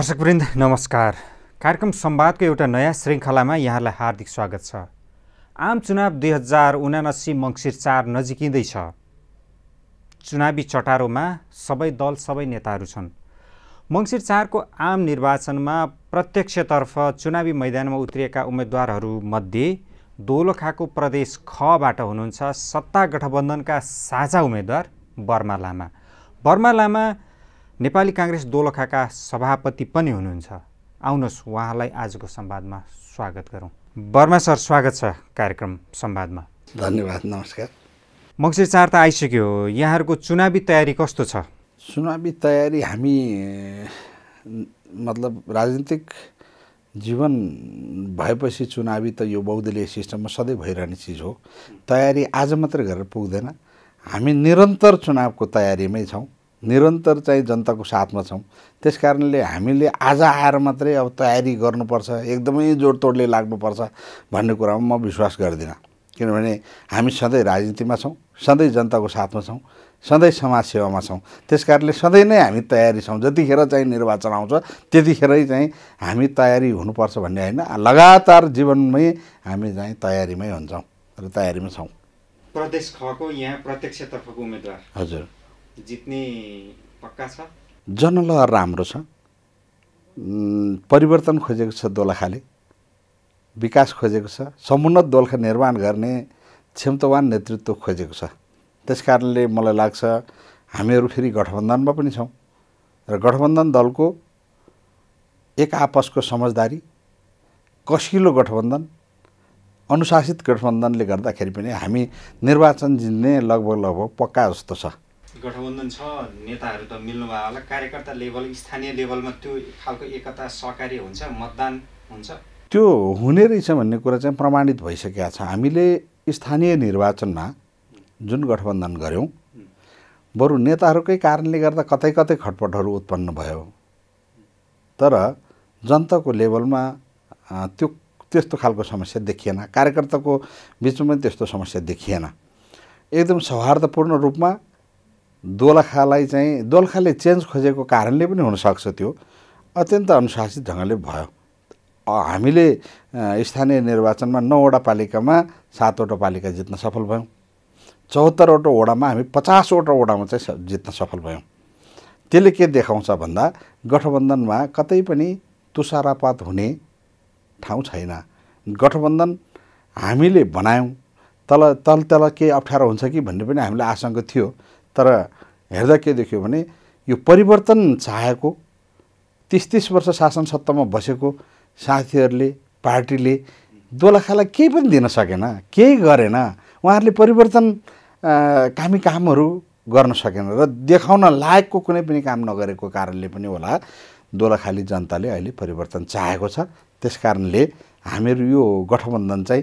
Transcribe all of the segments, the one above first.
दर्शकवृन्द नमस्कार कार्यक्रम संवादको एउटा नयाँ श्रृङ्खलामा यहाँलाई हार्दिक स्वागत छ आम चुनाव दुई हजार उनासी मङ्सिर चार नजिकिँदैछ चुनावी चटारोमा सबै दल सबै नेताहरू छन् मङ्सिर चारको आम निर्वाचनमा प्रत्यक्षतर्फ चुनावी मैदानमा उत्रिएका उम्मेद्वारहरूमध्ये दोलखाको प्रदेश खबाट हुनुहुन्छ सत्ता गठबन्धनका साझा उम्मेद्वार बर्मा लामा बर्मा लामा नेपाली काङ्ग्रेस दोलखाका सभापति पनि हुनुहुन्छ आउनुहोस् उहाँलाई आजको संवादमा स्वागत गरौँ वर्मा सर स्वागत छ कार्यक्रम संवादमा धन्यवाद नमस्कार मङ्सिर चार त आइसक्यो यहाँहरूको चुनावी तयारी कस्तो छ चुनावी तयारी हामी मतलब राजनीतिक जीवन भएपछि चुनावी त यो बौद्धलीय सिस्टममा सधैँ भइरहने चिज हो तयारी आज मात्रै गरेर पुग्दैन हामी निरन्तर चुनावको तयारीमै छौँ निरन्तर चाहिँ जनताको साथमा छौँ त्यस कारणले हामीले आज आएर मात्रै अब तयारी गर्नुपर्छ एकदमै जोडतोडले लाग्नुपर्छ भन्ने कुरामा म विश्वास गर्दिनँ किनभने हामी सधैँ राजनीतिमा छौँ सधैँ जनताको साथमा छौँ सधैँ समाजसेवामा छौँ त्यस कारणले सधैँ नै हामी तयारी छौँ जतिखेर चाहिँ निर्वाचन आउँछ त्यतिखेरै चाहिँ हामी तयारी हुनुपर्छ भन्ने होइन लगातार जीवनमै हामी चाहिँ तयारीमै हुन्छौँ र तयारीमा छौँ प्रदेश खको यहाँ प्रत्यक्षतर्फको उम्मेदवार हजुर जित्ने पक्का छ जनल राम्रो छ परिवर्तन खोजेको छ दोलखाले विकास खोजेको छ समुन्नत दोलखा निर्माण गर्ने क्षमतावान नेतृत्व खोजेको छ त्यस कारणले मलाई लाग्छ हामीहरू फेरि गठबन्धनमा पनि छौँ र गठबन्धन दलको एक आपसको समझदारी कसिलो गठबन्धन अनुशासित गठबन्धनले गर्दाखेरि पनि हामी निर्वाचन जित्ने लगभग लगभग पक्का जस्तो छ गठबन्धन छ नेताहरू त मिल्नुभयो होला कार्यकर्ता लेभल स्थानीय लेभलमा त्यो खालको एकता सहकार्य हुन्छ मतदान हुन्छ त्यो हुने रहेछ भन्ने कुरा चाहिँ प्रमाणित भइसकेको छ हामीले स्थानीय निर्वाचनमा जुन गठबन्धन गऱ्यौँ बरु नेताहरूकै कारणले गर्दा कतै कतै खटपटहरू उत्पन्न भयो तर जनताको लेभलमा त्यो त्यस्तो खालको समस्या देखिएन कार्यकर्ताको बिचमा पनि त्यस्तो समस्या देखिएन एकदम सौहार्दपूर्ण रूपमा दोलखालाई चाहिँ दोलखाले चेन्ज खोजेको कारणले पनि हुनसक्छ त्यो अत्यन्त अनुशासित ढङ्गले भयो हामीले स्थानीय निर्वाचनमा नौवटा पालिकामा सातवटा पालिका जित्न सफल भयौँ चौहत्तरवटा वडामा हामी पचासवटा वडामा चाहिँ जित्न सफल भयौँ त्यसले के देखाउँछ भन्दा गठबन्धनमा कतै पनि तुषारापात हुने ठाउँ छैन गठबन्धन हामीले बनायौँ तल तल तल केही अप्ठ्यारो हुन्छ कि भन्ने पनि हामीलाई आशङ्का थियो तर हेर्दा के देख्यो भने यो परिवर्तन चाहेको तिस तिस वर्ष शासन सत्तामा बसेको साथीहरूले पार्टीले दोलखालाई केही पनि दिन सकेन केही गरेन उहाँहरूले परिवर्तन कामी कामहरू गर्न सकेन र देखाउन लायकको कुनै पनि काम नगरेको कारणले पनि होला दोलखाली जनताले अहिले परिवर्तन चाहेको छ त्यस कारणले हामीहरू यो गठबन्धन चाहिँ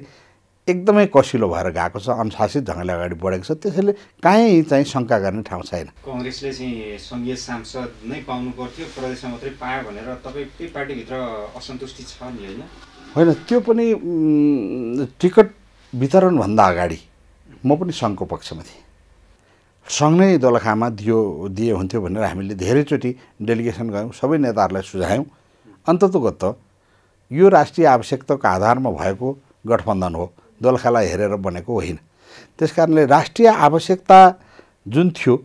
एकदमै कसिलो भएर गएको छ अनुशासित ढङ्गले अगाडि बढेको छ त्यसैले काहीँ चाहिँ शङ्का गर्ने ठाउँ छैन कङ्ग्रेसले चाहिँ सङ्घीय सांसद नै पाउनु पर्थ्यो प्रदेशमा मात्रै पायो भनेर तपाईँ त्यही पार्टीभित्र असन्तुष्टि छ नि होइन होइन त्यो पनि टिकट वितरणभन्दा अगाडि म पनि सङ्घको पक्षमा थिएँ सङ्घ नै दोलखामा दियो दिए हुन्थ्यो भनेर हामीले धेरैचोटि डेलिगेसन गयौँ सबै नेताहरूलाई सुझायौँ अन्ततगत यो राष्ट्रिय आवश्यकताको आधारमा भएको गठबन्धन हो दोलखालाई हेरेर बनेको होइन त्यस कारणले राष्ट्रिय आवश्यकता जुन थियो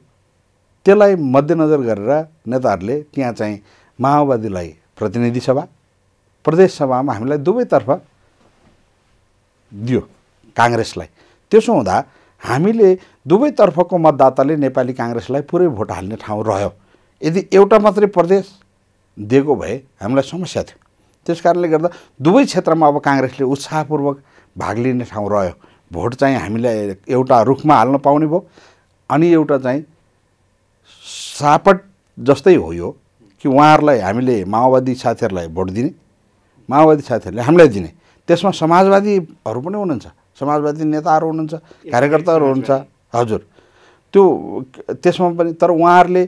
त्यसलाई मध्यनजर गरेर नेताहरूले त्यहाँ चाहिँ माओवादीलाई प्रतिनिधि सभा प्रदेश सभामा हामीलाई दुवैतर्फ दियो काङ्ग्रेसलाई त्यसो हुँदा हामीले दुवैतर्फको मतदाताले नेपाली काङ्ग्रेसलाई पुरै भोट हाल्ने ठाउँ रह्यो यदि एउटा मात्रै प्रदेश दिएको भए हामीलाई समस्या थियो त्यस कारणले गर्दा दुवै क्षेत्रमा अब काङ्ग्रेसले उत्साहपूर्वक भाग लिने ठाउँ रह्यो भोट चाहिँ हामीलाई एउटा रुखमा हाल्न पाउने भयो अनि एउटा चाहिँ सापट जस्तै हो यो कि उहाँहरूलाई हामीले माओवादी साथीहरूलाई भोट दिने माओवादी साथीहरूले हामीलाई दिने त्यसमा समाजवादीहरू पनि हुनुहुन्छ समाजवादी नेताहरू हुनुहुन्छ कार्यकर्ताहरू हुनुहुन्छ हजुर त्यो त्यसमा पनि तर उहाँहरूले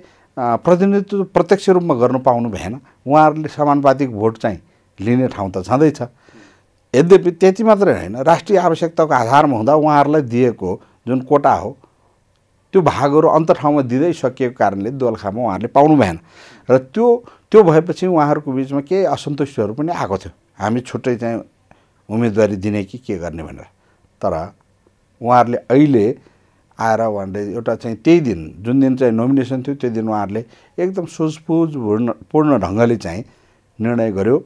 प्रतिनिधित्व प्रत्यक्ष रूपमा गर्नु पाउनु भएन उहाँहरूले समानुपातिक भोट चाहिँ लिने ठाउँ त छँदैछ यद्यपि त्यति मात्रै होइन राष्ट्रिय आवश्यकताको आधारमा हुँदा उहाँहरूलाई दिएको जुन कोटा हो त्यो भागहरू अन्त ठाउँमा दिँदै सकिएको कारणले दोलखामा उहाँहरूले पाउनु भएन र त्यो त्यो भएपछि उहाँहरूको बिचमा केही असन्तुष्टहरू पनि आएको थियो हामी छुट्टै चाहिँ उम्मेदवारी दिने कि के गर्ने भनेर तर उहाँहरूले अहिले आएर उहाँहरूले एउटा चाहिँ त्यही दिन जुन दिन चाहिँ नोमिनेसन थियो त्यो दिन उहाँहरूले एकदम सोझपुझ पूर्ण ढङ्गले चाहिँ निर्णय गर्यो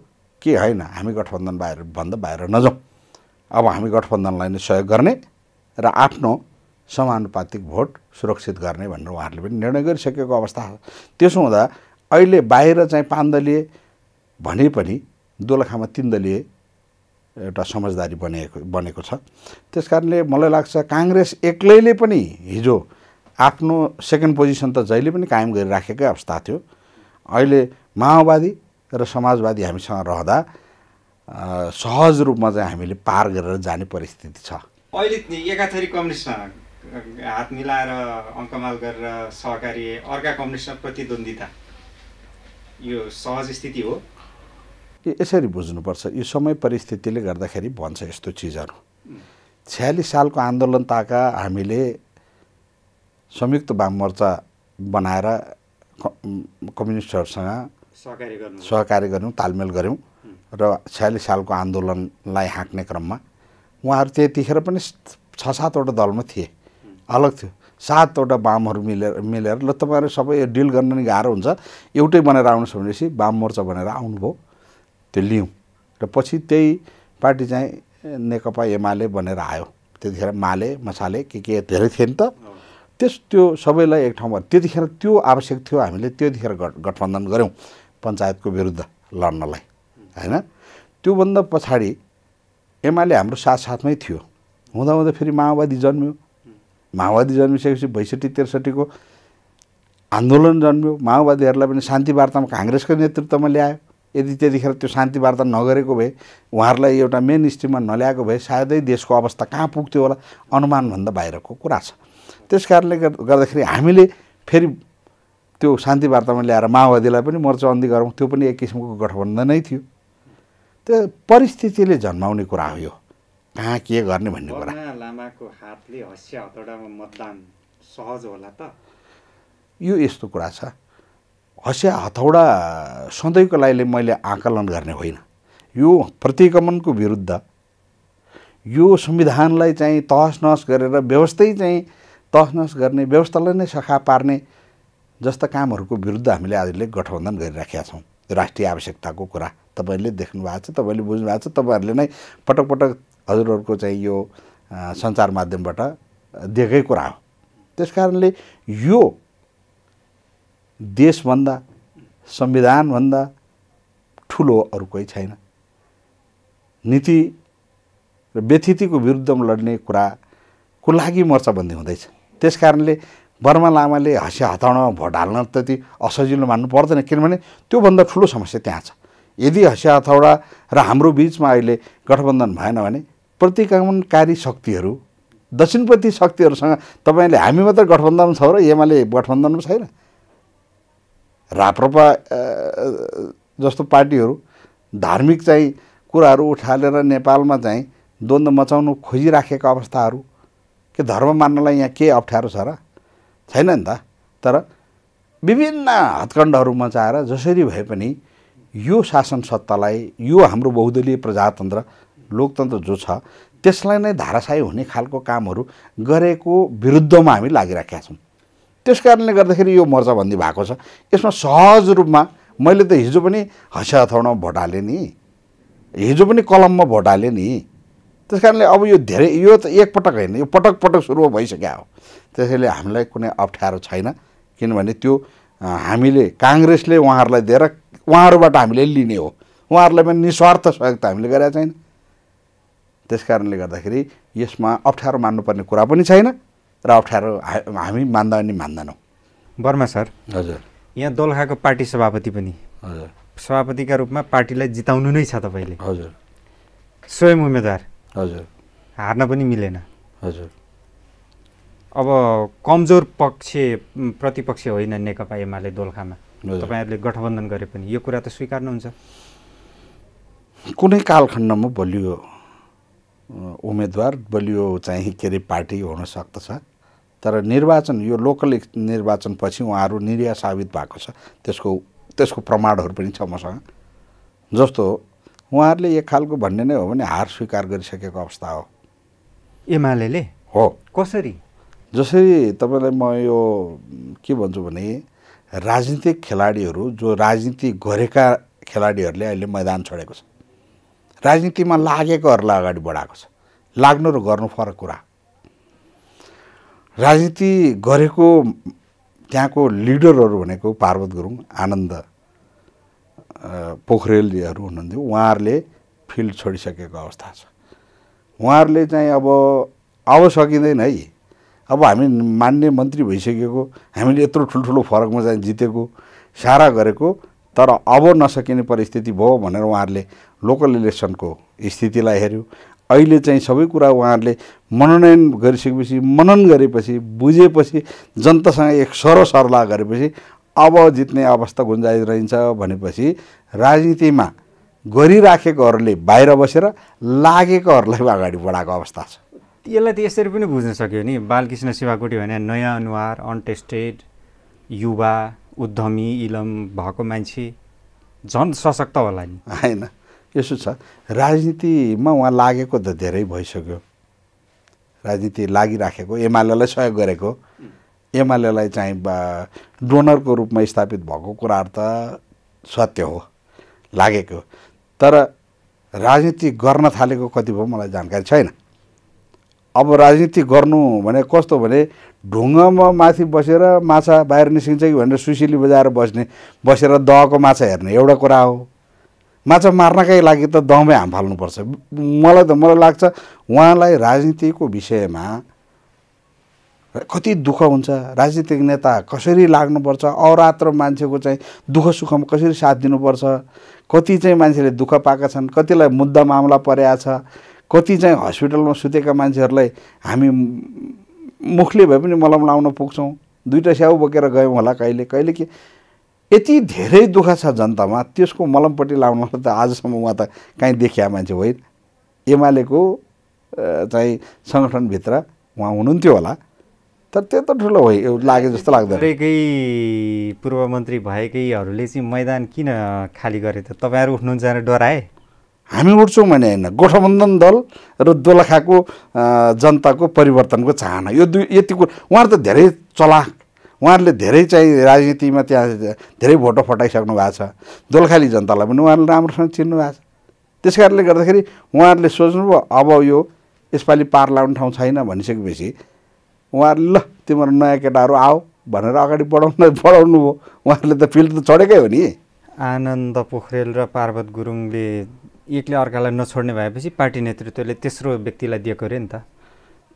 के होइन हामी गठबन्धन बाहिर भन्दा बाहिर नजाउँ अब हामी गठबन्धनलाई नै सहयोग गर्ने र आफ्नो समानुपातिक भोट सुरक्षित गर्ने भनेर उहाँहरूले पनि निर्णय गरिसकेको अवस्था छ त्यसो हुँदा अहिले बाहिर चाहिँ पाँच दलीय भने पनि दोलखामा तिन दलीय एउटा समझदारी बनेको बनेको छ त्यस कारणले मलाई लाग्छ काङ्ग्रेस एक्लैले पनि हिजो आफ्नो सेकेन्ड पोजिसन त जहिले पनि कायम गरिराखेकै अवस्था थियो अहिले माओवादी र समाजवादी हामीसँग रहँदा सहज रूपमा चाहिँ हामीले पार गरेर जाने परिस्थिति छ अहिले एकाथरी कम्युनिस्टसँग हात मिलाएर अङ्कमाल गरेर सहकारी अर्का कम्युनिस्ट प्रतिद्वन्दिता यो सहज स्थिति हो यसरी बुझ्नुपर्छ यो समय परिस्थितिले गर्दाखेरि भन्छ यस्तो चिजहरू छ्यालिस सालको आन्दोलन ताका हामीले संयुक्त वाममोर्चा बनाएर कम्युनिस्टहरूसँग सहकार्य गऱ्यौँ तालमेल गऱ्यौँ र छयालिस सालको आन्दोलनलाई हाँक्ने क्रममा उहाँहरू त्यतिखेर पनि छ सातवटा दलमा थिए अलग थियो सातवटा वामहरू मिलेर मिलेर ल तपाईँहरू सबै डिल गर्न नि गाह्रो हुन्छ एउटै बनाएर आउनुहोस् भनेपछि वाम मोर्चा भनेर आउनुभयो त्यो लियौँ र पछि त्यही पार्टी चाहिँ नेकपा एमाले बनेर आयो त्यतिखेर माले मसाले के के धेरै थिए नि त त्यस त्यो सबैलाई एक ठाउँमा त्यतिखेर त्यो आवश्यक थियो हामीले त्यतिखेर गठबन्धन गऱ्यौँ पञ्चायतको विरुद्ध लड्नलाई होइन त्योभन्दा पछाडि एमाले हाम्रो साथसाथमै थियो हुँदा हुँदा फेरि माओवादी जन्म्यो माओवादी जन्मिसकेपछि बैसठी त्रिसठीको आन्दोलन जन्म्यो माओवादीहरूलाई पनि शान्ति वार्तामा काङ्ग्रेसको नेतृत्वमा ल्यायो यदि त्यतिखेर त्यो शान्ति वार्ता नगरेको भए उहाँहरूलाई एउटा मेन स्ट्रिममा नल्याएको भए सायदै देशको अवस्था कहाँ पुग्थ्यो होला अनुमानभन्दा बाहिरको कुरा छ त्यस कारणले गर्दाखेरि हामीले फेरि त्यो शान्ति वार्तामा ल्याएर माओवादीलाई पनि अन्दी गरौँ त्यो पनि एक किसिमको गठबन्धनै थियो त्यो परिस्थितिले जन्माउने कुरा हो यो कहाँ के गर्ने भन्ने कुरा लामाको हातले हँसिया मतदान सहज होला त यो यस्तो कुरा छ हँसिया हथौडा सधैँको लागि मैले आकलन गर्ने होइन यो प्रतिगमनको विरुद्ध यो संविधानलाई चाहिँ तहस नहस गरेर व्यवस्थै चाहिँ तहस नहस गर्ने व्यवस्थालाई नै सखा पार्ने जस्ता कामहरूको विरुद्ध हामीले आजले गठबन्धन गरिराखेका छौँ राष्ट्रिय आवश्यकताको कुरा तपाईँहरूले देख्नु भएको छ तपाईँले बुझ्नु भएको छ तपाईँहरूले नै पटक पटक हजुरहरूको चाहिँ यो सञ्चार माध्यमबाट दिएकै कुरा हो त्यस कारणले यो देशभन्दा संविधानभन्दा ठुलो अरू कोही छैन नीति र व्यथितिको विरुद्धमा लड्ने कुराको लागि मोर्चाबन्दी हुँदैछ त्यस कारणले बर्मा लामाले हाँस्य हताउन भोट हाल्न त्यति असजिलो मान्नु पर्दैन किनभने त्योभन्दा ठुलो समस्या त्यहाँ छ यदि हँसिया हथौडा र हाम्रो बिचमा अहिले गठबन्धन भएन भने प्रतिक्रमणकारी शक्तिहरू दक्षिणप्रति शक्तिहरूसँग तपाईँले हामी मात्र गठबन्धन छौँ र एमाले गठबन्धनमा छैन राप्रपा जस्तो पार्टीहरू धार्मिक चाहिँ कुराहरू उठालेर नेपालमा चाहिँ द्वन्द्व मचाउनु खोजिराखेका अवस्थाहरू के धर्म मान्नलाई यहाँ के अप्ठ्यारो छ र छैन नि त तर विभिन्न हत्कण्डहरू मचाएर जसरी भए पनि यो शासन सत्तालाई यो हाम्रो बहुदलीय प्रजातन्त्र लोकतन्त्र जो छ त्यसलाई नै धाराशाही हुने खालको कामहरू गरेको विरुद्धमा हामी लागिराखेका छौँ त्यस कारणले गर्दाखेरि यो भन्दी भएको छ यसमा सहज रूपमा मैले त हिजो पनि हँस्या हथौँडामा भोट हालेँ नि हिजो पनि कलममा भोट हालेँ नि त्यस कारणले अब यो धेरै यो त एकपटक होइन यो पटक पटक सुरु भइसक्यो हो त्यसैले हामीलाई कुनै अप्ठ्यारो छैन किनभने त्यो हामीले काङ्ग्रेसले उहाँहरूलाई दिएर उहाँहरूबाट हामीले लिने हो उहाँहरूलाई पनि निस्वार्थ सहयोग त हामीले गरेका छैन त्यस कारणले गर्दाखेरि यसमा अप्ठ्यारो मान्नुपर्ने कुरा पनि छैन र अप्ठ्यारो हामी मान्दा पनि मान्दैनौँ बर्मा सर हजुर यहाँ दोलखाको पार्टी सभापति पनि हजुर सभापतिका रूपमा पार्टीलाई जिताउनु नै छ तपाईँले हजुर स्वयं उम्मेद्वार हजुर हार्न पनि मिलेन हजुर अब कमजोर पक्ष प्रतिपक्ष होइन नेकपा एमाले दोलखामा तपाईँहरूले गठबन्धन गरे पनि यो कुरा त स्वीकार्नुहुन्छ कुनै कालखण्डमा बलियो उम्मेदवार बलियो चाहिँ के अरे पार्टी हुन सक्दछ तर निर्वाचन यो लोकल निर्वाचनपछि उहाँहरू निर्या साबित भएको छ त्यसको त्यसको प्रमाणहरू पनि छ मसँग जस्तो उहाँहरूले एक खालको भन्ने नै हो भने हार स्वीकार गरिसकेको अवस्था हो एमाले हो कसरी जसरी तपाईँलाई म यो के भन्छु भने राजनीतिक खेलाडीहरू जो राजनीति गरेका खेलाडीहरूले अहिले मैदान छोडेको छ राजनीतिमा लागेकोहरूलाई अगाडि बढाएको छ लाग्नु र गर्नु फरक कुरा राजनीति गरेको त्यहाँको लिडरहरू भनेको पार्वत गुरुङ आनन्द पोखरेलजीहरू हुनुहुन्थ्यो उहाँहरूले फिल्ड छोडिसकेको अवस्था छ उहाँहरूले चाहिँ अब अब सकिँदैन है अब हामी मान्य मन्त्री भइसकेको हामीले यत्रो ठुल्ठुलो फरकमा चाहिँ जितेको सारा गरेको तर अब नसकिने परिस्थिति भयो भनेर उहाँहरूले लोकल इलेक्सनको स्थितिलाई हेऱ्यो अहिले चाहिँ सबै कुरा उहाँहरूले मनोनयन गरिसकेपछि मनन गरेपछि बुझेपछि जनतासँग एक सरसल्लाह गरेपछि अब जित्ने अवस्था गुन्जाइ रहन्छ भनेपछि राजनीतिमा गरिराखेकोहरूले बाहिर बसेर लागेकोहरूलाई अगाडि बढाएको अवस्था छ यसलाई त यसरी पनि बुझ्न सक्यो नि बालकृष्ण शिवाकोटी भने नयाँ अनुहार अनटेस्टेड युवा उद्यमी इलम भएको मान्छे झन् सशक्त होला नि होइन यसो छ राजनीतिमा उहाँ लागेको त धेरै भइसक्यो राजनीति लागिराखेको एमालेलाई सहयोग गरेको एमालेलाई चाहिँ डोनरको रूपमा स्थापित भएको कुराहरू त सत्य हो लागेको तर राजनीति गर्न थालेको कति भयो मलाई जानकारी छैन अब राजनीति गर्नु भने कस्तो भने ढुङ्गामा माथि बसेर माछा बाहिर निस्किन्छ कि भनेर सुसिली बजाएर बस्ने बसेर दहको माछा हेर्ने एउटा कुरा हो माछा मार्नकै लागि त दहमै हाम फाल्नुपर्छ मलाई त मलाई लाग्छ उहाँलाई राजनीतिको विषयमा कति दुःख हुन्छ राजनीतिक नेता कसरी लाग्नुपर्छ अरात्र मान्छेको चाहिँ दुःख सुखमा कसरी साथ दिनुपर्छ कति चाहिँ मान्छेले दुःख पाएका छन् कतिलाई मुद्दा मामला परेको छ कति चाहिँ हस्पिटलमा सुतेका मान्छेहरूलाई हामी मुखले भए पनि मलम लाउन पुग्छौँ दुइटा स्याउ बोकेर गयौँ होला कहिले कहिले के यति धेरै दुःख छ जनतामा त्यसको मलमपट्टि लाउनलाई त आजसम्म उहाँ त काहीँ देखिया मान्छे होइन एमालेको चाहिँ सङ्गठनभित्र उहाँ हुनुहुन्थ्यो होला तर त्यो त ठुलो भयो लागे जस्तो लाग्दैन ब्रेकै पूर्व मन्त्री भएकैहरूले चाहिँ मैदान किन खाली गरे त तपाईँहरू उठ्नुहुन्छ भने डराए हामी उठ्छौँ भने होइन गठबन्धन दल र दोलखाको जनताको परिवर्तनको चाहना यो दुई यति कुरो उहाँहरू त धेरै चलाक उहाँहरूले धेरै चाहिँ राजनीतिमा त्यहाँ धेरै भोटो फटाइसक्नु भएको छ दोलखाली जनतालाई पनि उहाँहरूले राम्रोसँग चिन्नु भएको छ त्यस कारणले गर्दाखेरि उहाँहरूले सोच्नुभयो अब यो यसपालि पार लाउने ठाउँ छैन भनिसकेपछि उहाँहरूले ल तिम्रो नयाँ केटाहरू आऊ भनेर अगाडि बढाउन बढाउनु भयो उहाँहरूले त फिल्ड त चढेकै हो नि आनन्द पोखरेल र पार्वत गुरुङले एकले अर्कालाई नछोड्ने भएपछि पार्टी नेतृत्वले तेस्रो व्यक्तिलाई दिएको अरे नि त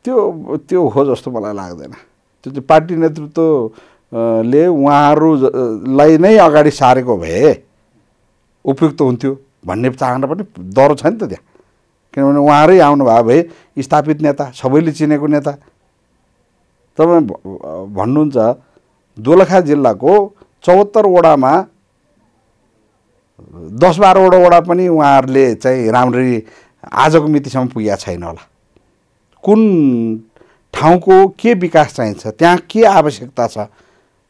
त्यो त्यो हो जस्तो मलाई लाग्दैन त्यो चाहिँ पार्टी नेतृत्वले उहाँहरूलाई नै अगाडि सारेको भए उपयुक्त हुन्थ्यो भन्ने चाहना पनि डर छ नि त त्यहाँ किनभने उहाँहरू आउनुभयो भए स्थापित नेता सबैले चिनेको नेता तपाईँ भन्नुहुन्छ दोलखा जिल्लाको चौहत्तरवटामा दस बाह्रवटा वडा पनि उहाँहरूले चाहिँ राम्ररी आजको मितिसम्म पुगेका छैन होला कुन ठाउँको के विकास चाहिन्छ त्यहाँ के आवश्यकता छ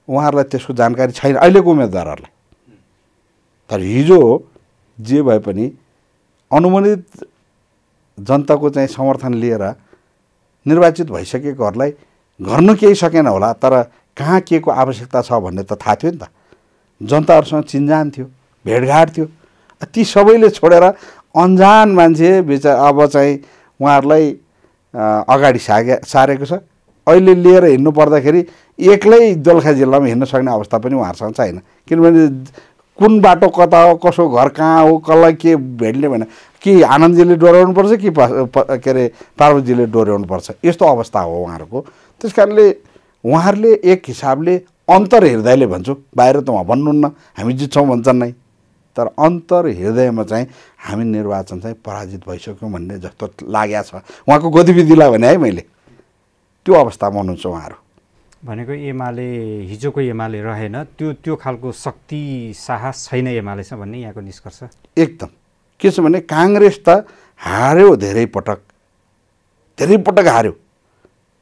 उहाँहरूलाई त्यसको जानकारी छैन अहिलेको उम्मेदवारहरूलाई तर हिजो जे भए पनि अनुमोदित जनताको चाहिँ समर्थन लिएर निर्वाचित भइसकेकोहरूलाई गर्न केही सकेन होला तर कहाँ के को आवश्यकता छ भन्ने त थाहा थियो नि त जनताहरूसँग चिन्जान थियो भेटघाट थियो ती सबैले छोडेर अन्जान मान्छे बिचा अब चाहिँ उहाँहरूलाई अगाडि सागे सारेको छ अहिले लिएर हिँड्नु पर्दाखेरि एक्लै दोलखा जिल्लामा हिँड्न सक्ने अवस्था पनि उहाँहरूसँग छैन किनभने कुन बाटो कता हो कसो घर कहाँ हो कसलाई के भेट्ने भने कि आनन्दजीले डोर्याउनुपर्छ कि के अरे पार्वतीजीले पर्छ यस्तो अवस्था हो उहाँहरूको त्यस कारणले उहाँहरूले एक हिसाबले अन्तर हृदयले भन्छु बाहिर त उहाँ भन्नुहुन्न हामी जित्छौँ भन्छन् नै तर अन्तर हृदयमा चाहिँ हामी निर्वाचन चाहिँ पराजित भइसक्यौँ भन्ने जस्तो लागेको छ उहाँको गतिविधिलाई भने है मैले त्यो अवस्थामा हुनुहुन्छ उहाँहरू भनेको एमाले हिजोको एमाले रहेन त्यो त्यो खालको शक्ति साहस छैन एमालेसँग भन्ने यहाँको निष्कर्ष एकदम के छ भने काङ्ग्रेस त हार्यो धेरै पटक धेरै पटक हार्यो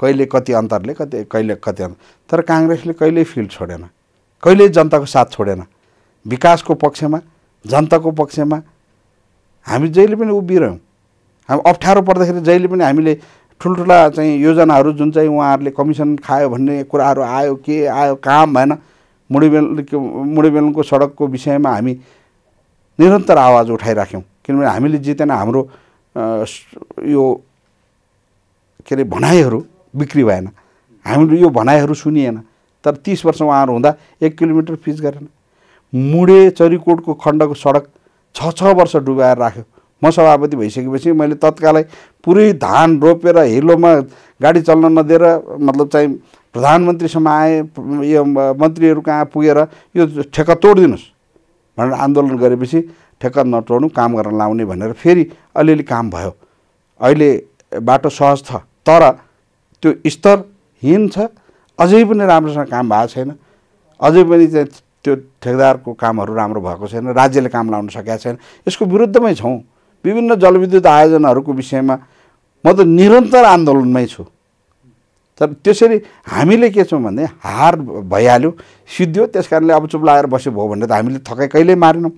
कहिले कति अन्तरले कति कहिले कति अन्तर तर काङ्ग्रेसले कहिल्यै फिल्ड छोडेन कहिल्यै जनताको साथ छोडेन विकासको पक्षमा जनताको पक्षमा हामी जहिले पनि उभिरह्यौँ हामी अप्ठ्यारो पर्दाखेरि जहिले पनि हामीले ठुल्ठुला चाहिँ योजनाहरू जुन चाहिँ उहाँहरूले कमिसन खायो भन्ने कुराहरू आयो के आयो काम भएन मुडीबेल मुडीबेलको सडकको विषयमा हामी निरन्तर आवाज उठाइराख्यौँ किनभने हामीले जितेन हाम्रो यो के अरे भनाइहरू बिक्री भएन हामीले यो भनाइहरू सुनिएन तर तिस वर्ष उहाँहरू हुँदा एक किलोमिटर फिज गरेन मुडे चरीकोटको खण्डको सडक छ छ वर्ष डुबाएर राख्यो म सभापति भइसकेपछि मैले तत्कालै पुरै धान रोपेर हिलोमा गाडी चल्न नदिएर मतलब चाहिँ प्रधानमन्त्रीसम्म आए यो मन्त्रीहरू कहाँ पुगेर यो ठेक्का तोडिदिनुहोस् भनेर आन्दोलन गरेपछि ठेक्का नतोड्नु काम गर्न लाउने भनेर फेरि अलिअलि काम भयो अहिले बाटो सहज छ तर त्यो स्तरहीन छ अझै पनि राम्रोसँग काम भएको छैन अझै पनि त्यहाँ त्यो ठेकदारको कामहरू राम्रो भएको छैन राज्यले काम लाउन सकेका छैन यसको विरुद्धमै छौँ विभिन्न जलविद्युत आयोजनाहरूको विषयमा म त निरन्तर आन्दोलनमै छु तर त्यसरी हामीले के छौँ भने हार भइहाल्यो सिद्धियो त्यस कारणले अब चुप लागेर बस्यो भयो भने त हामीले थकाइ कहिल्यै मारेनौँ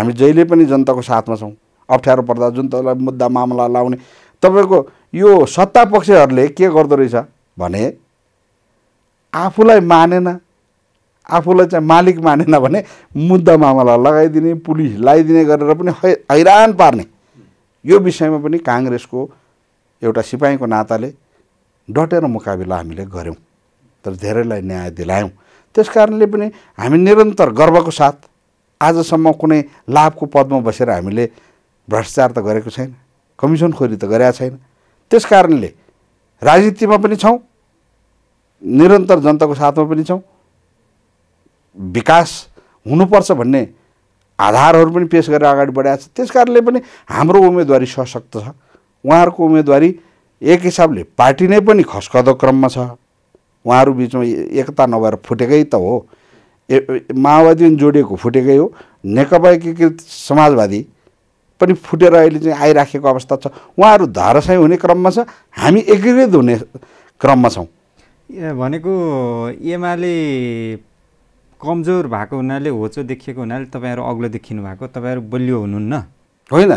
हामी जहिले पनि जनताको साथमा छौँ अप्ठ्यारो पर्दा जुन जनतालाई मुद्दा मामला लाउने तपाईँको यो सत्ता सत्तापक्षहरूले के गर्दो रहेछ भने आफूलाई मानेन आफूलाई चाहिँ मालिक मानेन भने मुद्दा मामला लगाइदिने पुलिस लगाइदिने गरेर पनि है हैरान पार्ने यो विषयमा पनि काङ्ग्रेसको एउटा सिपाहीको नाताले डटेर मुकाबिला हामीले गऱ्यौँ तर धेरैलाई न्याय दिलायौँ त्यस कारणले पनि हामी निरन्तर गर्वको साथ आजसम्म कुनै लाभको पदमा बसेर हामीले भ्रष्टाचार त गरेको छैन कमिसनखोरी त गरेका छैन त्यस कारणले राजनीतिमा पनि छौँ निरन्तर जनताको साथमा पनि छौँ विकास हुनुपर्छ भन्ने आधारहरू पनि पेस गरेर अगाडि बढाएको छ त्यस कारणले पनि हाम्रो उम्मेदवारी सशक्त छ उहाँहरूको उम्मेदवारी एक हिसाबले पार्टी नै पनि खस्कदो क्रममा छ उहाँहरू बिचमा एकता नभएर फुटेकै त हो माओवादी जोडिएको फुटेकै हो नेकपा एकीकृत समाजवादी पनि फुटेर अहिले चाहिँ आइराखेको अवस्था छ उहाँहरू धराशय हुने क्रममा छ हामी एकीकृत हुने क्रममा छौँ भनेको एमाले कमजोर भएको हुनाले होचो देखिएको हुनाले तपाईँहरू अग्लो देखिनु भएको तपाईँहरू बलियो हुनुहुन्न होइन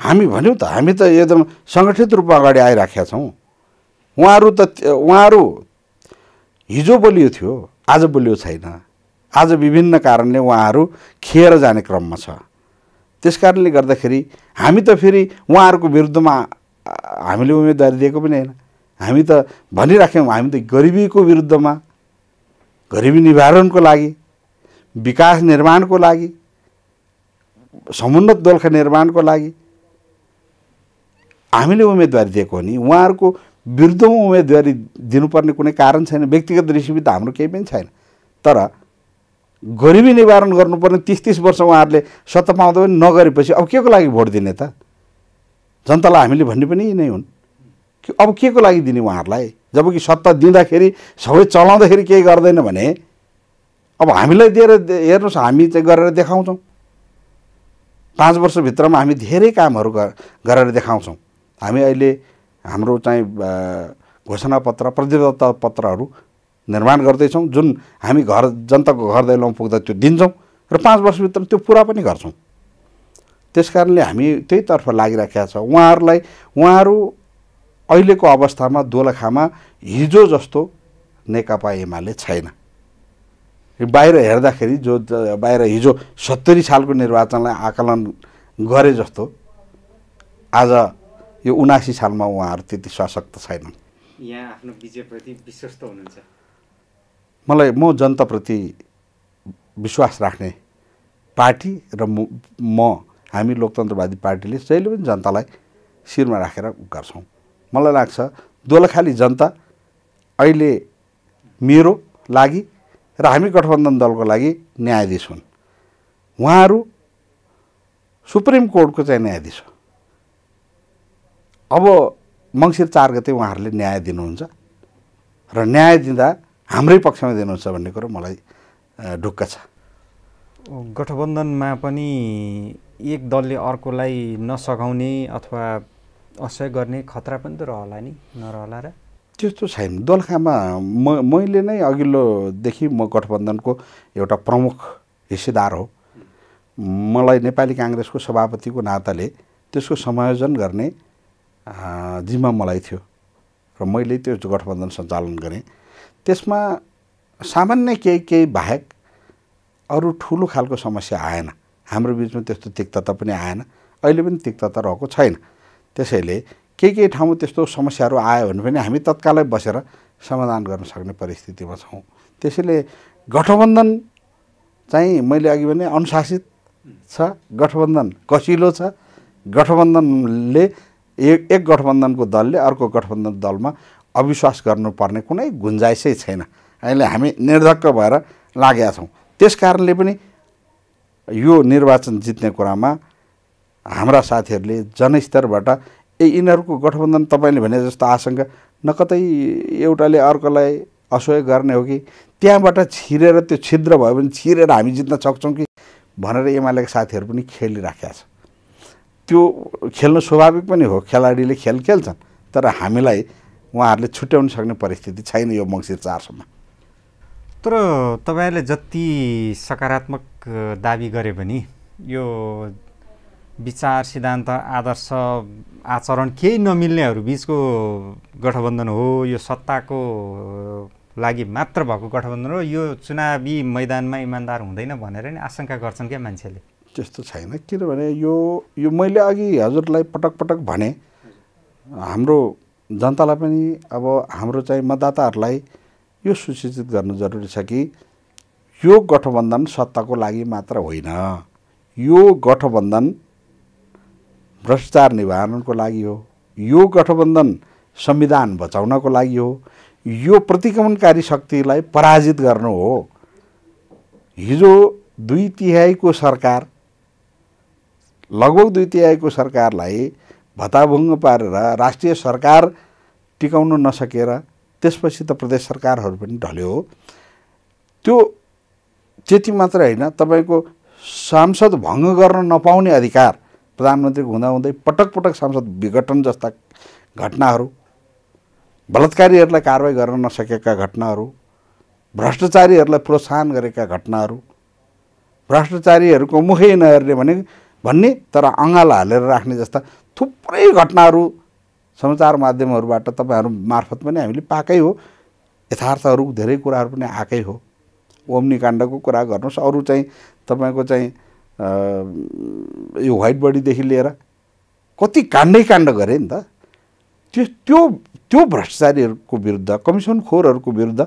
हामी भन्यौँ त हामी त एकदम सङ्गठित रूपमा अगाडि आइराखेका छौँ उहाँहरू त उहाँहरू हिजो बलियो थियो आज बलियो छैन आज विभिन्न कारणले उहाँहरू खेर जाने क्रममा छ त्यस कारणले गर्दाखेरि हामी त फेरि उहाँहरूको विरुद्धमा हामीले उम्मेदवारी दिएको पनि होइन हामी त भनिराख्यौँ हामी त गरिबीको विरुद्धमा गरिबी निवारणको लागि विकास निर्माणको लागि समुन्नत दोलखा निर्माणको लागि हामीले उम्मेदवारी दिएको हो नि उहाँहरूको विरुद्धमा उम्मेदवारी दिनुपर्ने कुनै कारण छैन व्यक्तिगत दृष्टिमा त हाम्रो केही पनि छैन तर गरिबी निवारण गर्नुपर्ने तिस तिस वर्ष उहाँहरूले सत्ता पाउँदा पनि नगरेपछि अब के को लागि भोट दिने त जनतालाई हामीले भन्ने पनि नै हुन् कि अब के को लागि दिने उहाँहरूलाई जबकि सत्ता दिँदाखेरि सबै चलाउँदाखेरि केही गर्दैन भने अब हामीलाई दिएर हेर्नुहोस् हामी चाहिँ गरेर देखाउँछौँ पाँच वर्षभित्रमा हामी धेरै कामहरू गरेर देखाउँछौँ हामी अहिले हाम्रो चाहिँ घोषणापत्र प्रतिबद्धता पत्रहरू निर्माण गर्दैछौँ जुन हामी घर जनताको घर दैलोमा पुग्दा त्यो दिन्छौँ र पाँच वर्षभित्र त्यो पुरा पनि गर्छौँ त्यस कारणले हामी त्यहीतर्फ लागिराखेका छ उहाँहरूलाई उहाँहरू अहिलेको अवस्थामा दोलखामा हिजो जस्तो नेकपा एमाले छैन बाहिर हेर्दाखेरि जो बाहिर हिजो सत्तरी सालको निर्वाचनलाई आकलन गरे जस्तो आज यो उनासी सालमा उहाँहरू त्यति सशक्त छैनन् यहाँ आफ्नो विजयप्रति विश्वस्त हुनुहुन्छ मलाई म जनताप्रति विश्वास राख्ने पार्टी र म हामी लोकतन्त्रवादी पार्टीले जहिले पनि जनतालाई शिरमा राखेर गर्छौँ मलाई लाग्छ दोलखाली जनता अहिले मेरो लागि र हामी गठबन्धन दलको लागि न्यायाधीश हुन् उहाँहरू सुप्रिम कोर्टको चाहिँ न्यायाधीश हो अब मङ्सिर चार गते उहाँहरूले न्याय दिनुहुन्छ र न्याय दिँदा हाम्रै पक्षमा दिनुहुन्छ भन्ने कुरो मलाई ढुक्क छ गठबन्धनमा पनि एक दलले अर्कोलाई नसघाउने अथवा असह्य गर्ने खतरा पनि त रहला नि नरहला र त्यस्तो छैन दोलखामा म मैले नै अघिल्लोदेखि म गठबन्धनको एउटा प्रमुख हिस्सेदार हो मलाई नेपाली काङ्ग्रेसको सभापतिको नाताले त्यसको समायोजन गर्ने जिम्मा मलाई थियो र मैले त्यो गठबन्धन सञ्चालन गरेँ त्यसमा सामान्य केही केही बाहेक अरू ठुलो खालको समस्या आएन हाम्रो बिचमा त्यस्तो तिक्तता पनि आएन अहिले पनि तिक्तता रहेको छैन त्यसैले केही केही ठाउँमा त्यस्तो समस्याहरू आयो भने पनि हामी तत्कालै बसेर समाधान गर्न सक्ने परिस्थितिमा छौँ त्यसैले गठबन्धन चाहिँ मैले अघि भने अनुशासित छ गठबन्धन कसिलो छ गठबन्धनले एक एक गठबन्धनको दलले अर्को गठबन्धन दलमा अविश्वास गर्नुपर्ने कुनै गुन्जाइसै छैन अहिले हामी निर्धक्क भएर लागेका छौँ त्यस कारणले पनि यो निर्वाचन जित्ने कुरामा हाम्रा साथीहरूले जनस्तरबाट ए यिनीहरूको गठबन्धन तपाईँले भने जस्तो आशङ्का न कतै एउटाले अर्कोलाई असहयोग गर्ने हो कि त्यहाँबाट छिरेर त्यो छिद्र भयो भने छिरेर हामी जित्न सक्छौँ कि भनेर एमालेका साथीहरू पनि खेलिराखेका छ त्यो खेल्नु स्वाभाविक पनि हो खेलाडीले खेल खेल्छन् तर हामीलाई उहाँहरूले छुट्याउन सक्ने परिस्थिति छैन यो मङ्सिर चारसम्म तर तपाईँहरूले जति सकारात्मक दावी गरे पनि यो विचार सिद्धान्त आदर्श आचरण केही नमिल्नेहरू बिचको गठबन्धन हो यो सत्ताको लागि मात्र भएको गठबन्धन हो यो चुनावी मैदानमा इमान्दार हुँदैन भनेर नि आशंका गर्छन् क्या मान्छेले त्यस्तो छैन किनभने यो यो मैले अघि हजुरलाई पटक पटक भने हाम्रो जनतालाई पनि अब हाम्रो चाहिँ मतदाताहरूलाई यो सुसूचित गर्नु जरुरी छ कि यो गठबन्धन सत्ताको लागि मात्र होइन यो गठबन्धन भ्रष्टाचार निवारणको लागि हो यो गठबन्धन संविधान बचाउनको लागि हो यो प्रतिगमनकारी शक्तिलाई पराजित गर्नु हो हिजो दुई तिहाईको सरकार लगभग दुई तिहाईको सरकारलाई भत्ताभुङ्ग पारेर राष्ट्रिय सरकार टिकाउन नसकेर त्यसपछि त प्रदेश सरकारहरू पनि ढल्यो त्यो त्यति मात्र होइन तपाईँको सांसद भङ्ग गर्न नपाउने अधिकार प्रधानमन्त्रीको हुँदाहुँदै पटक पटक सांसद विघटन जस्ता घटनाहरू बलात्कारीहरूलाई कारवाही गर्न नसकेका घटनाहरू भ्रष्टाचारीहरूलाई प्रोत्साहन गरेका घटनाहरू भ्रष्टाचारीहरूको मुखै नहेर्ने भने भन्ने तर अँगाल हालेर राख्ने जस्ता थुप्रै घटनाहरू समाचार माध्यमहरूबाट तपाईँहरू मार्फत पनि हामीले पाएकै हो यथार्थहरू धेरै कुराहरू पनि आएकै हो काण्डको कुरा गर्नुहोस् अरू चाहिँ तपाईँको चाहिँ यो वाइट बडीदेखि लिएर कति काण्डै काण्ड गरे नि त त्यो त्यो त्यो भ्रष्टाचारीहरूको विरुद्ध कमिसन खोरहरूको विरुद्ध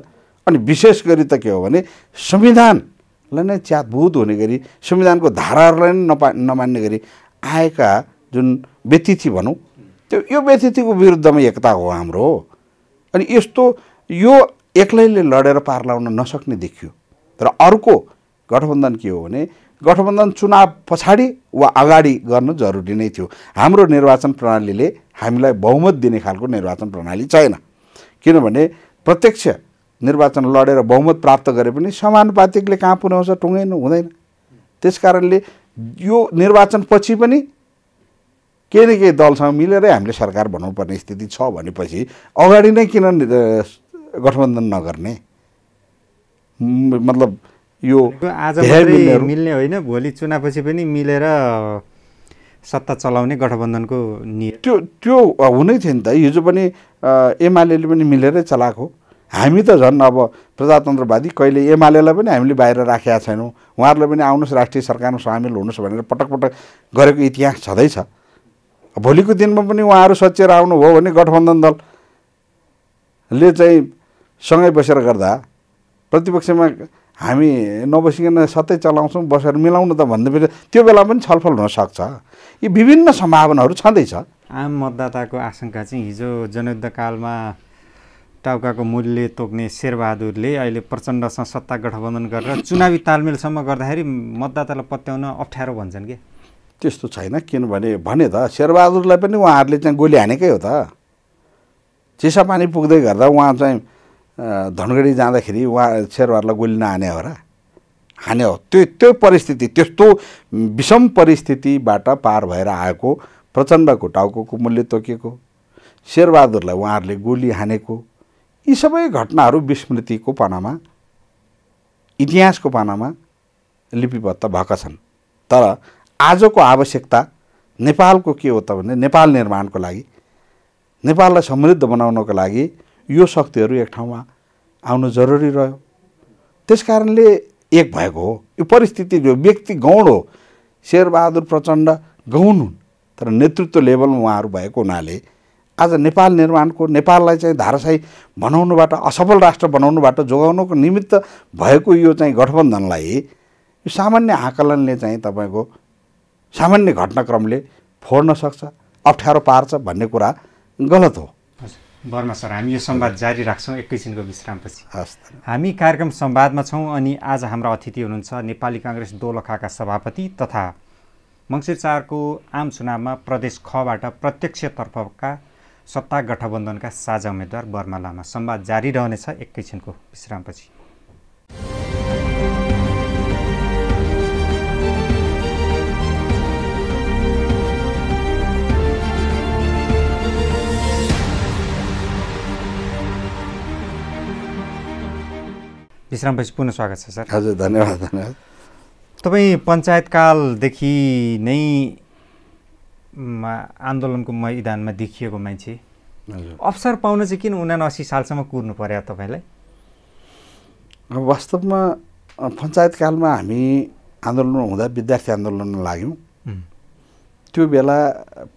अनि विशेष गरी त के हो भने संविधानलाई नै च्यातभूत हुने गरी संविधानको धाराहरूलाई नै नपा नमान्ने गरी आएका जुन व्यतिथि भनौँ त्यो यो व्यतिथिको विरुद्धमा एकता हो हाम्रो अनि यस्तो यो एक्लैले लडेर पार लाउन नसक्ने देखियो तर अर्को गठबन्धन के हो भने गठबन्धन चुनाव पछाडि वा अगाडि गर्न जरुरी नै थियो हाम्रो निर्वाचन प्रणालीले हामीलाई बहुमत दिने खालको निर्वाचन प्रणाली छैन किनभने प्रत्यक्ष निर्वाचन लडेर बहुमत प्राप्त गरे पनि समानुपातिकले कहाँ पुर्याउँछ टुङ्गै हुँदैन त्यस कारणले यो निर्वाचनपछि पनि केही न केही दलसँग मिलेरै हामीले सरकार बनाउनुपर्ने स्थिति छ भनेपछि अगाडि नै किन गठबन्धन नगर्ने मतलब यो आज मिल्ने होइन भोलि चुनावपछि पनि मिलेर सत्ता चलाउने गठबन्धनको त्यो त्यो हुनै थियो नि त हिजो पनि एमाले पनि मिलेरै चलाएको हामी त झन् अब प्रजातन्त्रवादी कहिले एमालेलाई पनि हामीले बाहिर राखेका छैनौँ उहाँहरूले पनि आउनुहोस् राष्ट्रिय सरकारमा सामेल हुनुहोस् भनेर पटक पटक गरेको इतिहास छँदैछ भोलिको दिनमा पनि उहाँहरू सचेर आउनुभयो भने गठबन्धन दलले चाहिँ सँगै बसेर गर्दा प्रतिपक्षमा हामी नबसिकन सतै चलाउँछौँ बसेर मिलाउनु त पनि त्यो बेला पनि छलफल हुनसक्छ यी विभिन्न सम्भावनाहरू छँदैछ आम मतदाताको आशंका चाहिँ हिजो जनयुद्धकालमा टाउकाको मूल्य तोक्ने शेरबहादुरले अहिले प्रचण्डसँग सत्ता गठबन्धन गरेर चुनावी तालमेलसम्म गर्दाखेरि मतदातालाई पत्याउन अप्ठ्यारो भन्छन् क्या त्यस्तो छैन किनभने भने त शेरबहादुरलाई पनि उहाँहरूले चाहिँ गोली हानेकै हो त चिसापानी पुग्दै गर्दा उहाँ चाहिँ धनगढी जाँदाखेरि उहाँ शेरबहादुरलाई गोली नहाने हो र हाने हो त्यो त्यो परिस्थिति त्यस्तो विषम परिस्थितिबाट पार भएर आएको प्रचण्डको टाउको मूल्य तोकेको शेरबहादुरलाई उहाँहरूले गोली हानेको यी सबै घटनाहरू विस्मृतिको पानामा इतिहासको पानामा लिपिबद्ध भएका छन् तर आजको आवश्यकता नेपालको के हो त भने नेपाल निर्माणको लागि नेपाललाई समृद्ध बनाउनको लागि यो शक्तिहरू एक ठाउँमा आउनु जरुरी रह्यो त्यस कारणले एक भएको हो यो परिस्थिति जो व्यक्ति गौण हो शेरबहादुर प्रचण्ड गौण हुन् तर नेतृत्व लेभलमा उहाँहरू भएको हुनाले आज नेपाल निर्माणको नेपाललाई चाहिँ धाराशाही बनाउनुबाट असफल राष्ट्र बनाउनुबाट जोगाउनुको निमित्त भएको यो चाहिँ गठबन्धनलाई यो सामान्य आकलनले चाहिँ तपाईँको सामान्य घटनाक्रमले फोड्न सक्छ अप्ठ्यारो पार्छ भन्ने कुरा गलत हो बर्मा सर हामी यो संवाद जारी राख्छौँ एकैछिनको विश्रामपछि हस् हामी कार्यक्रम संवादमा छौँ अनि आज हाम्रो अतिथि हुनुहुन्छ नेपाली काङ्ग्रेस दोलखाका सभापति तथा मङ्सिर चारको आम चुनावमा प्रदेश खबाट प्रत्यक्ष तर्फका सत्ता गठबन्धनका साझा उम्मेद्वार वर्मा लामा संवाद जारी रहनेछ एकैछिनको विश्रामपछि विश्रामपछि पुनः स्वागत छ सर हजुर धन्यवाद धन्यवाद तपाईँ पञ्चायतकालदेखि नै आन्दोलनको मैदानमा देखिएको मान्छे अवसर पाउन चाहिँ किन असी सालसम्म कुर्नु पर्यो तपाईँलाई वास्तवमा पञ्चायतकालमा हामी आन्दोलन हुँदा विद्यार्थी आन्दोलनमा लाग्यौँ त्यो बेला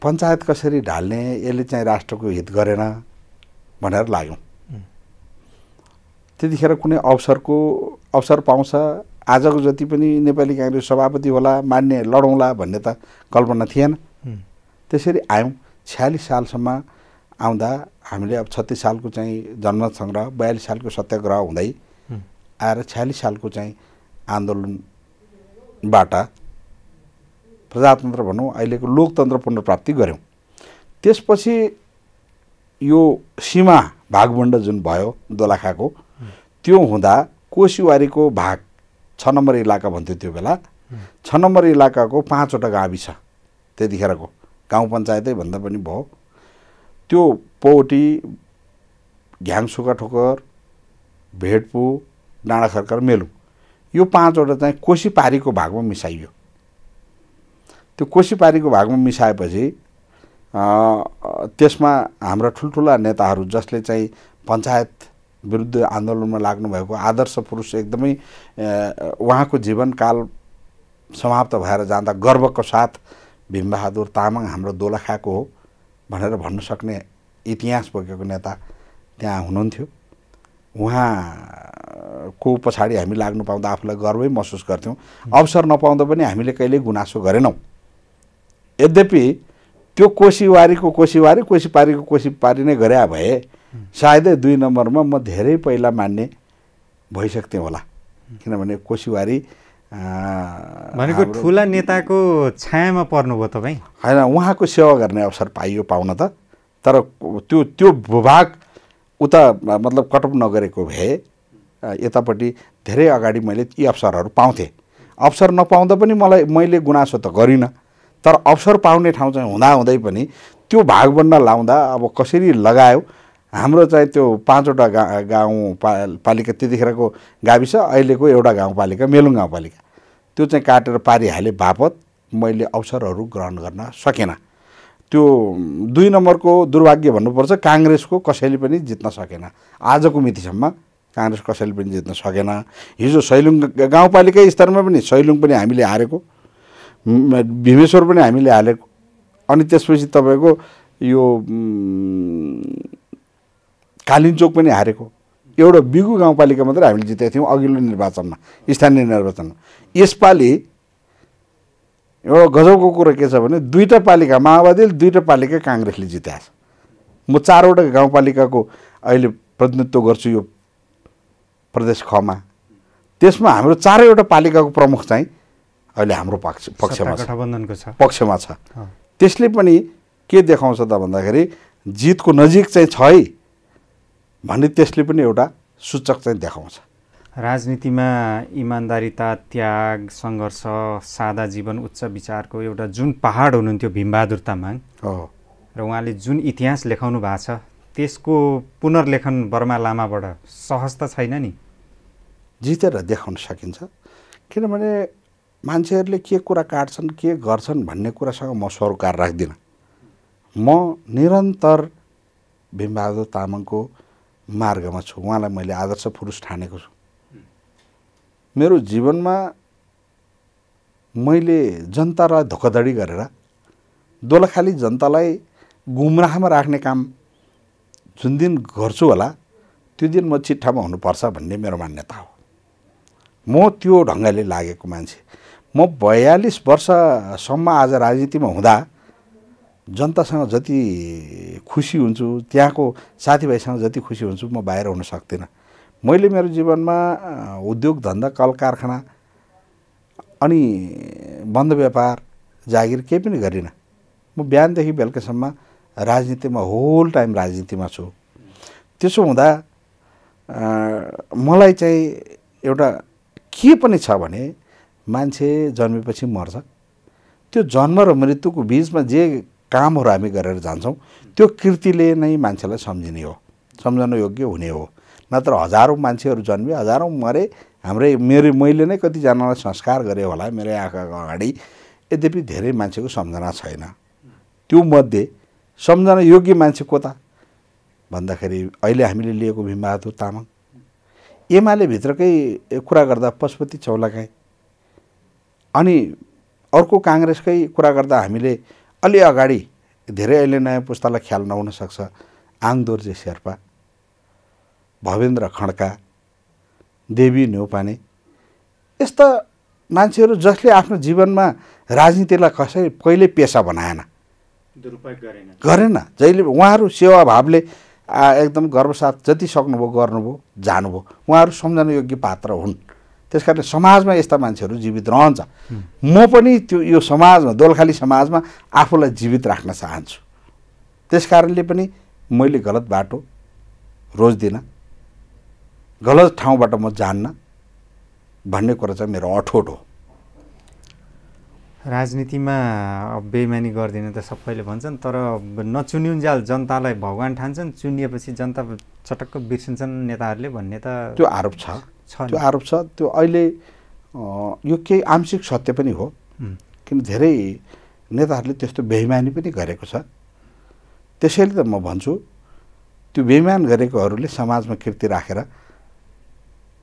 पञ्चायत कसरी ढाल्ने यसले चाहिँ राष्ट्रको हित गरेन भनेर लाग्यौँ त्यतिखेर कुनै अवसरको अवसर पाउँछ आजको जति पनि नेपाली काङ्ग्रेस सभापति होला मान्ने लडौँला भन्ने त कल्पना थिएन त्यसरी आयौँ छ्यालिस सालसम्म आउँदा हामीले अब छत्तिस सालको चाहिँ जनमत सङ्ग्रह बयालिस सालको सत्याग्रह हुँदै आएर छ्यालिस सालको चाहिँ आन्दोलनबाट प्रजातन्त्र भनौँ अहिलेको लोकतन्त्र पुनर्प्राप्ति गऱ्यौँ त्यसपछि यो सीमा भागभण्ड जुन भयो दोलाखाको त्यो हुँदा कोसीवारीको भाग छ नम्बर इलाका भन्थ्यो त्यो बेला छ नम्बर इलाकाको पाँचवटा गाविस त्यतिखेरको गाउँ पञ्चायतै भन्दा पनि भयो त्यो पौटी घ्याङसुका ठोकर भेटपु डाँडा खर्कर मेलु यो पाँचवटा चाहिँ कोसी पारीको भागमा मिसाइयो त्यो कोसी पारीको भागमा मिसाएपछि त्यसमा हाम्रा ठुल्ठुला नेताहरू जसले चाहिँ पञ्चायत विरुद्ध आन्दोलनमा लाग्नुभएको आदर्श पुरुष एकदमै उहाँको जीवनकाल समाप्त भएर जाँदा गर्वको साथ भीमबहादुर तामाङ हाम्रो दोलखाको हो भनेर भन्न सक्ने इतिहास बोकेको नेता त्यहाँ हुनुहुन्थ्यो उहाँको पछाडि हामी लाग्नु पाउँदा आफूलाई गर्वै महसुस गर्थ्यौँ अवसर नपाउँदा पनि हामीले कहिल्यै गुनासो गरेनौँ यद्यपि त्यो कोसीवारीको कोसीवारी कोसी कोसी पारी नै गरे भए सायदै दुई नम्बरमा म धेरै पहिला मान्ने भइसक्थेँ होला किनभने कोसिवारी भनेको ठुला नेताको छायामा पर्नुभयो तपाईँ होइन उहाँको सेवा गर्ने अवसर पाइयो पाउन त तर त्यो त्यो भूभाग उता मतलब कटप नगरेको भए यतापट्टि धेरै अगाडि मैले यी अवसरहरू पाउँथेँ अवसर नपाउँदा पनि मलाई मैले गुनासो त गरिनँ तर अवसर पाउने ठाउँ चाहिँ हुँदाहुँदै पनि त्यो भागभन्दा लाउँदा अब कसरी लगायो हाम्रो चाहिँ त्यो पाँचवटा गा गाउँ पा पालिका त्यतिखेरको गाविस अहिलेको एउटा गाउँपालिका मेलुङ गाउँपालिका त्यो चाहिँ काटेर पारिहाले बापत मैले अवसरहरू ग्रहण गर्न सकेन त्यो दुई नम्बरको दुर्भाग्य भन्नुपर्छ काङ्ग्रेसको कसैले पनि जित्न सकेन आजको मितिसम्म काङ्ग्रेस कसैले पनि जित्न सकेन हिजो सैलुङ गाउँपालिका स्तरमा पनि सैलुङ पनि हामीले हारेको भीमेश्वर पनि हामीले हालेको अनि त्यसपछि तपाईँको यो कालिम्चोक पनि हारेको एउटा बिगु गाउँपालिका मात्रै हामीले जितेका थियौँ अघिल्लो निर्वाचनमा स्थानीय निर्वाचनमा यसपालि एउटा गजबको कुरा के छ भने दुईवटा पालिका माओवादीले दुईवटा पालिका काङ्ग्रेसले जिता छ म चारवटा गाउँपालिकाको अहिले प्रतिनिधित्व गर्छु यो प्रदेश खमा त्यसमा हाम्रो चारैवटा पालिकाको प्रमुख चाहिँ अहिले हाम्रो पक्ष पक्षमा गठबन्धनको छ पक्षमा छ त्यसले पनि के देखाउँछ त भन्दाखेरि जितको नजिक चाहिँ छ है भने त्यसले पनि एउटा सूचक चाहिँ देखाउँछ राजनीतिमा इमान्दारिता त्याग सङ्घर्ष सादा जीवन उच्च विचारको एउटा जुन पहाड हुनुहुन्थ्यो भीमबहादुर तामाङ हो र उहाँले जुन इतिहास लेखाउनु भएको छ त्यसको पुनर्लेखन बर्मा लामाबाट सहज त छैन नि जितेर देखाउन सकिन्छ किनभने मान्छेहरूले के कुरा काट्छन् के गर्छन् भन्ने कुरासँग म सरोकार राख्दिनँ म निरन्तर भीमबहादुर तामाङको मार्गमा छु उहाँलाई मैले आदर्श पुरुष ठानेको छु मेरो जीवनमा मैले जनतालाई धोकाधडी गरेर दोलखाली जनतालाई गुमराहमा राख्ने काम जुन दिन गर्छु होला त्यो दिन म चिट्ठामा हुनुपर्छ भन्ने मेरो मान्यता हो म त्यो ढङ्गले लागेको मान्छे म बयालिस वर्षसम्म आज राजनीतिमा हुँदा जनतासँग जति खुसी हुन्छु त्यहाँको साथीभाइसँग जति खुसी हुन्छु म बाहिर हुन सक्दिनँ मैले मेरो जीवनमा उद्योग धन्दा कल कारखाना अनि बन्द व्यापार जागिर केही पनि गरिनँ म बिहानदेखि बेलुकासम्म राजनीतिमा होल टाइम राजनीतिमा छु त्यसो हुँदा मलाई चाहिँ एउटा के पनि छ भने मान्छे जन्मेपछि मर्छ त्यो जन्म र मृत्युको बिचमा जे कामहरू हामी गरेर जान्छौँ त्यो कृतिले नै मान्छेलाई सम्झिने हो सम्झन योग्य हुने हो नत्र हजारौँ मान्छेहरू जन्मे हजारौँ मरे हाम्रै मेरो मैले नै कतिजनालाई संस्कार गरेँ होला मेरो आँखाको अगाडि यद्यपि धेरै मान्छेको सम्झना छैन त्यो मध्ये सम्झना योग्य मान्छे को त भन्दाखेरि अहिले हामीले लिएको भीमबहादुर तामाङ एमाले भित्रकै कुरा गर्दा पशुपति चौलाकाई अनि अर्को काङ्ग्रेसकै कुरा गर्दा हामीले अलि अगाडि धेरै अहिले नयाँ पुस्तालाई ख्याल नहुन सक्छ आङदोर्जे शेर्पा भवेन्द्र खड्का देवी न्यौपाने यस्ता मान्छेहरू जसले आफ्नो जीवनमा राजनीतिलाई कसै कहिले पेसा बनाएन गरेन जहिले उहाँहरू सेवाभावले एकदम गर्वसाथ जति सक्नुभयो गर्नुभयो जानुभयो उहाँहरू सम्झन योग्य पात्र हुन् त्यस कारणले समाजमा यस्ता मान्छेहरू जीवित रहन्छ म पनि त्यो यो समाजमा दोलखाली समाजमा आफूलाई जीवित राख्न चाहन्छु त्यस कारणले पनि मैले गलत बाटो रोज्दिनँ गलत ठाउँबाट म जान्न भन्ने कुरा चाहिँ मेरो अठोट हो राजनीतिमा बेमानी गर्दिन त सबैले भन्छन् तर नचुनिउन्जाल जनतालाई भगवान् ठान्छन् चुनिएपछि जनता चटक्क बिर्सिन्छन् नेताहरूले भन्ने त त्यो आरोप छ त्यो आरोप छ त्यो अहिले यो केही आंशिक सत्य पनि हो किन धेरै नेताहरूले त्यस्तो बेइमानी पनि गरेको छ त्यसैले त म भन्छु त्यो बेइमान गरेकोहरूले समाजमा कृति राखेर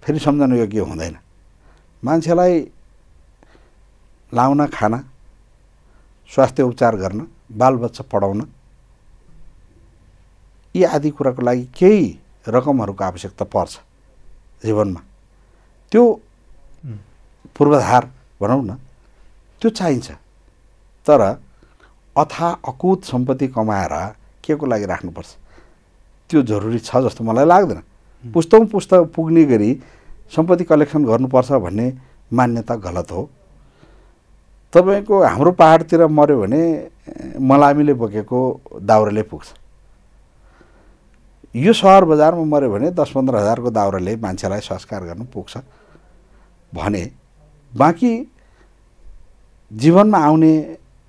फेरि सम्झनु योग्य हुँदैन मान्छेलाई लाउन खाना स्वास्थ्य उपचार गर्न बालबच्चा पढाउन यी आदि कुराको लागि केही रकमहरूको आवश्यकता पर्छ जीवनमा त्यो पूर्वाधार भनौँ न त्यो चाहिन्छ तर अथा अकुत सम्पत्ति कमाएर के को लागि राख्नुपर्छ त्यो जरुरी छ जस्तो मलाई लाग्दैन पुस्तौँ पुस्ता पुग्ने गरी सम्पत्ति कलेक्सन गर्नुपर्छ भन्ने मान्यता गलत हो तपाईँको हाम्रो पाहाडतिर मऱ्यो भने मलामीले बोकेको दाउराले पुग्छ यो सहर बजारमा मऱ्यो भने दस पन्ध्र हजारको दाउराले मान्छेलाई संस्कार गर्नु पुग्छ भने बाँकी जीवनमा आउने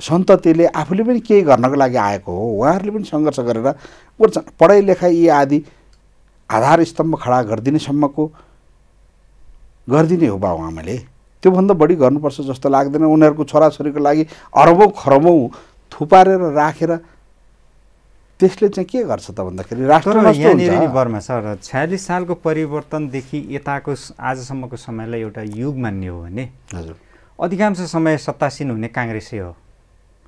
सन्ततिले आफूले पनि केही गर्नको लागि आएको हो उहाँहरूले पनि सङ्घर्ष गरेर गर्छन् पढाइ लेखाइ यी आदि आधार स्तम्भ खडा गरिदिनेसम्मको गरिदिने हो बाउ आमाले त्योभन्दा बढी गर्नुपर्छ जस्तो लाग्दैन उनीहरूको छोराछोरीको लागि अरबौँ खरबौँ थुपारेर राखेर त्यसले चाहिँ के गर्छ त भन्दाखेरि राष्ट्रमा यहाँनिर बर्मा सर छयालिस सालको परिवर्तनदेखि यताको आजसम्मको समयलाई एउटा युग मान्ने हो भने हजुर अधिकांश समय सत्तासीन हुने काङ्ग्रेसै हो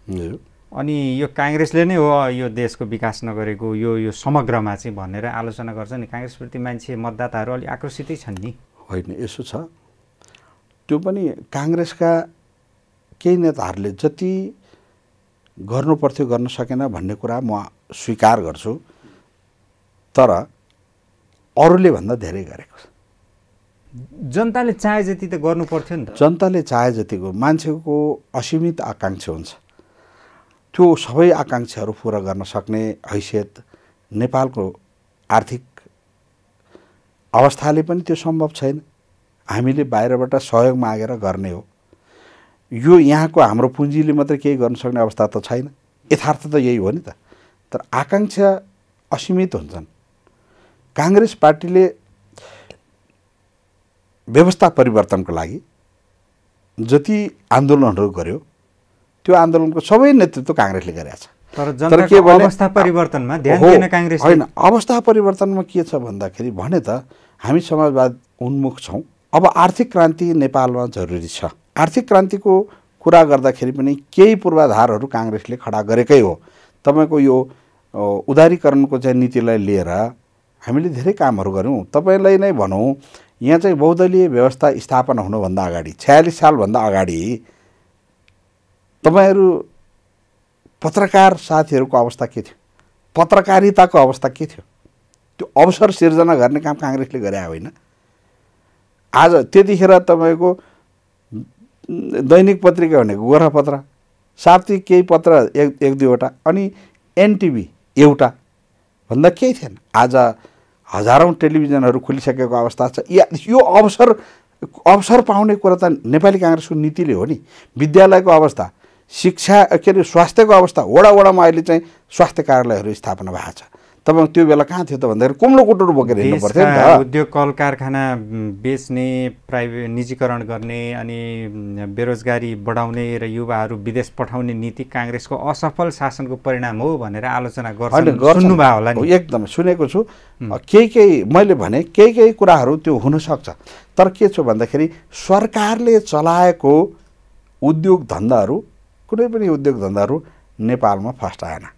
अनि यो काङ्ग्रेसले नै हो यो देशको विकास नगरेको यो यो समग्रमा चाहिँ भनेर आलोचना गर्छ नि काङ्ग्रेसप्रति मान्छे मतदाताहरू अलिक आकर्षितै छन् नि होइन यसो छ त्यो पनि काङ्ग्रेसका केही नेताहरूले जति गर्नुपर्थ्यो गर्न सकेन भन्ने कुरा म स्वीकार गर्छु तर अरूले भन्दा धेरै गरेको छ जनताले चाहे जति त गर्नु पर्थ्यो नि जनताले चाहे जतिको मान्छेको असीमित आकाङ्क्षा हुन्छ त्यो सबै आकाङ्क्षाहरू पुरा गर्न सक्ने हैसियत नेपालको आर्थिक अवस्थाले पनि त्यो सम्भव छैन हामीले बाहिरबाट सहयोग मागेर गर्ने हो यो यहाँको हाम्रो पुँजीले मात्रै केही गर्न सक्ने अवस्था त छैन यथार्थ त यही हो नि त तर आकाङ्क्षा असीमित हुन्छन् काङ्ग्रेस पार्टीले व्यवस्था परिवर्तनको लागि जति आन्दोलनहरू गर्यो त्यो आन्दोलनको सबै नेतृत्व काङ्ग्रेसले गरेका छ तर के अवस्था परिवर्तनमा ध्यान काङ्ग्रेस होइन अवस्था परिवर्तनमा के छ भन्दाखेरि भने त हामी समाजवाद उन्मुख छौँ अब आर्थिक क्रान्ति नेपालमा जरुरी छ आर्थिक क्रान्तिको कुरा गर्दाखेरि पनि केही पूर्वाधारहरू काङ्ग्रेसले खडा गरेकै हो तपाईँको यो उदारीकरणको चाहिँ नीतिलाई लिएर हामीले धेरै कामहरू गऱ्यौँ तपाईँलाई नै भनौँ यहाँ चाहिँ बहुदलीय व्यवस्था स्थापना हुनुभन्दा अगाडि छयालिस सालभन्दा अगाडि तपाईँहरू पत्रकार साथीहरूको अवस्था के थियो पत्रकारिताको अवस्था के थियो त्यो अवसर सिर्जना गर्ने काम काङ्ग्रेसले गरे होइन आज त्यतिखेर तपाईँको दैनिक पत्रिका भनेको गोर्खापत्र साप्ताहिक केही पत्र एक एक दुईवटा अनि एनटिभी एउटा भन्दा केही थिएन आज हजारौँ टेलिभिजनहरू खोलिसकेको अवस्था छ या यो अवसर अवसर पाउने कुरा त नेपाली काङ्ग्रेसको नीतिले हो नि विद्यालयको अवस्था शिक्षा के अरे स्वास्थ्यको अवस्था वडा वडामा अहिले चाहिँ स्वास्थ्य कार्यालयहरू स्थापना भएको छ तपाईँ त्यो बेला कहाँ थियो त भन्दाखेरि कुम्लो कुटुर बोकेर हिँड्नु नि त उद्योग कल कारखाना बेच्ने प्राइभेट निजीकरण गर्ने अनि बेरोजगारी बढाउने र युवाहरू विदेश पठाउने नीति काङ्ग्रेसको असफल शासनको परिणाम हो भनेर आलोचना गर्नुभयो होला नि एकदम सुनेको छु केही केही मैले भने केही केही कुराहरू त्यो हुनसक्छ तर के छ भन्दाखेरि सरकारले चलाएको उद्योग धन्दाहरू कुनै पनि उद्योग धन्दाहरू नेपालमा फस्टाएन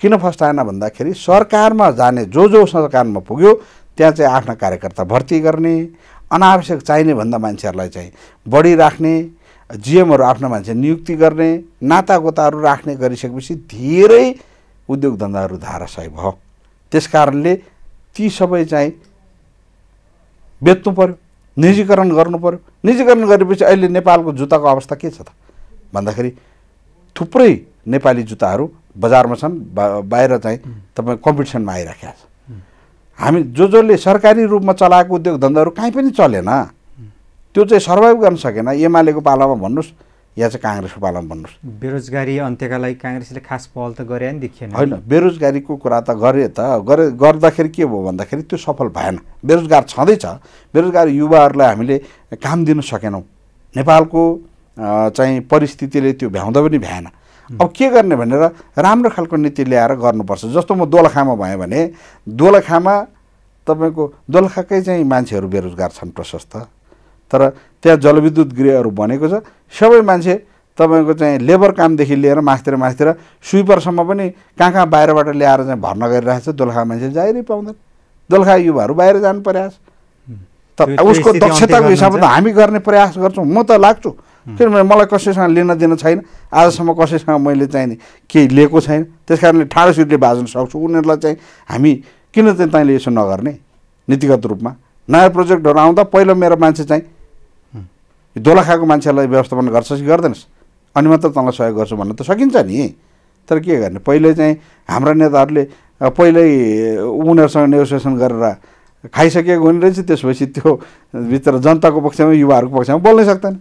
किन फस्टाएन भन्दाखेरि सरकारमा जाने जो जो सरकारमा पुग्यो त्यहाँ चाहिँ आफ्ना कार्यकर्ता भर्ती गर्ने अनावश्यक चाहिने भन्दा मान्छेहरूलाई चाहिँ बढी राख्ने जिएमहरू आफ्ना मान्छे नियुक्ति गर्ने नातागोताहरू राख्ने गरिसकेपछि धेरै उद्योग धन्दाहरू धाराशय भयो त्यस कारणले ती सबै चाहिँ बेच्नु पऱ्यो निजीकरण गर्नु पऱ्यो निजीकरण गरेपछि अहिले नेपालको जुत्ताको अवस्था के छ त भन्दाखेरि थुप्रै नेपाली जुत्ताहरू बजारमा छन् बाहिर चाहिँ तपाईँ कम्पिटिसनमा आइराखेका छ हामी जो जसले सरकारी रूपमा चलाएको उद्योग धन्दाहरू कहीँ पनि चलेन त्यो चाहिँ सर्भाइभ गर्न सकेन एमालेको पालामा भन्नुहोस् या चाहिँ काङ्ग्रेसको पालामा भन्नुहोस् बेरोजगारी अन्त्यका लागि काङ्ग्रेसले खास पहल त गरे नि देखिएन होइन बेरोजगारीको कुरा त गरे त गरे गर्दाखेरि के भयो भन्दाखेरि त्यो सफल भएन बेरोजगार छँदैछ बेरोजगार युवाहरूलाई हामीले काम दिन सकेनौँ नेपालको चाहिँ परिस्थितिले त्यो भ्याउँदा पनि भ्याएन अब के गर्ने भनेर राम्रो खालको नीति ल्याएर गर्नुपर्छ जस्तो म दोलखामा भएँ भने दोलखामा तपाईँको दोलखाकै चाहिँ मान्छेहरू बेरोजगार छन् प्रशस्त तर त्यहाँ जलविद्युत गृहहरू बनेको छ सबै मान्छे तपाईँको चाहिँ लेबर कामदेखि लिएर मासतिर मासतिर स्विपरसम्म पनि कहाँ कहाँ बाहिरबाट ल्याएर चाहिँ भर्ना गरिरहेको छ दोलखा मान्छे जाहिरै पाउँदैन दोलखा युवाहरू बाहिर जानु प्रयास त उसको दक्षताको हिसाबले त हामी गर्ने प्रयास गर्छौँ म त लाग्छु किनभने मलाई कसैसँग लिन दिन छैन आजसम्म कसैसँग मैले चाहिँ केही लिएको छैन त्यस कारणले ठाडो सिटले भाजन सक्छु उनीहरूलाई चाहिँ हामी किन चाहिँ तैँले यसो नगर्ने नीतिगत रूपमा नयाँ प्रोजेक्टहरू आउँदा पहिलो मेरो मान्छे चाहिँ दोलखाको मान्छेहरूलाई व्यवस्थापन गर्छस् कि गर्दैनस् अनि मात्र तँलाई सहयोग गर्छु भन्न त सकिन्छ नि तर के गर्ने पहिल्यै चाहिँ हाम्रा नेताहरूले पहिल्यै उनीहरूसँग नेगोसिएसन गरेर खाइसकेको हुने रहेछ त्यसपछि त्यो भित्र जनताको पक्षमा युवाहरूको पक्षमा बोल्नै सक्दैन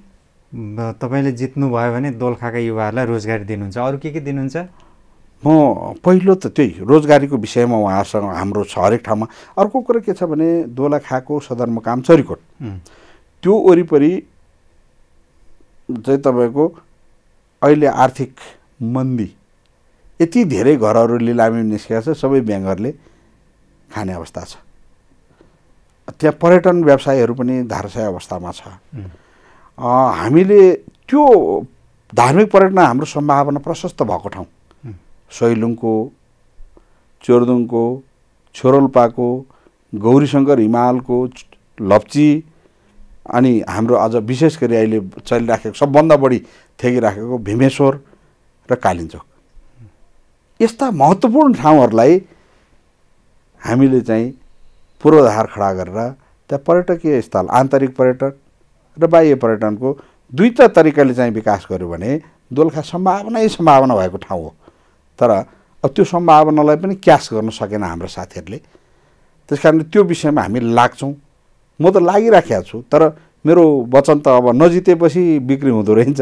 तपाईँले जित्नुभयो भने दोलखाका युवाहरूलाई रोजगारी दिनुहुन्छ अरू के के दिनुहुन्छ म पहिलो त त्यही रोजगारीको विषयमा उहाँहरूसँग हाम्रो छ हरेक ठाउँमा अर्को कुरा के छ भने दोलखाको सदरमुकाम चरिकोट त्यो वरिपरि चाहिँ तपाईँको अहिले आर्थिक मन्दी यति धेरै घरहरू लिलामी निस्केका छ सबै ब्याङ्कहरूले खाने अवस्था छ त्यहाँ पर्यटन व्यवसायहरू पनि धारसाय अवस्थामा छ हामीले त्यो धार्मिक पर्यटन हाम्रो सम्भावना प्रशस्त भएको ठाउँ सैलुङको चोरदुङको छोरोल्पाको गौरीशङ्कर हिमालको लप्ची अनि हाम्रो आज विशेष गरी अहिले चलिराखेको सबभन्दा बढी थ्याकिराखेको भीमेश्वर र कालिन्चोक यस्ता महत्त्वपूर्ण ठाउँहरूलाई हामीले चाहिँ पूर्वाधार खडा गरेर त्यहाँ पर्यटकीय स्थल आन्तरिक पर्यटक र बाह्य पर्यटनको दुईवटा तरिकाले चाहिँ विकास गर्यो भने दोलखा सम्भावनै सम्भावना भएको ठाउँ हो तर अब त्यो सम्भावनालाई पनि क्यास गर्न सकेन हाम्रो साथीहरूले त्यस कारणले त्यो विषयमा हामी लाग्छौँ म त लागिराखेको छु तर मेरो वचन त अब नजितेपछि बिक्री हुँदो रहन्छ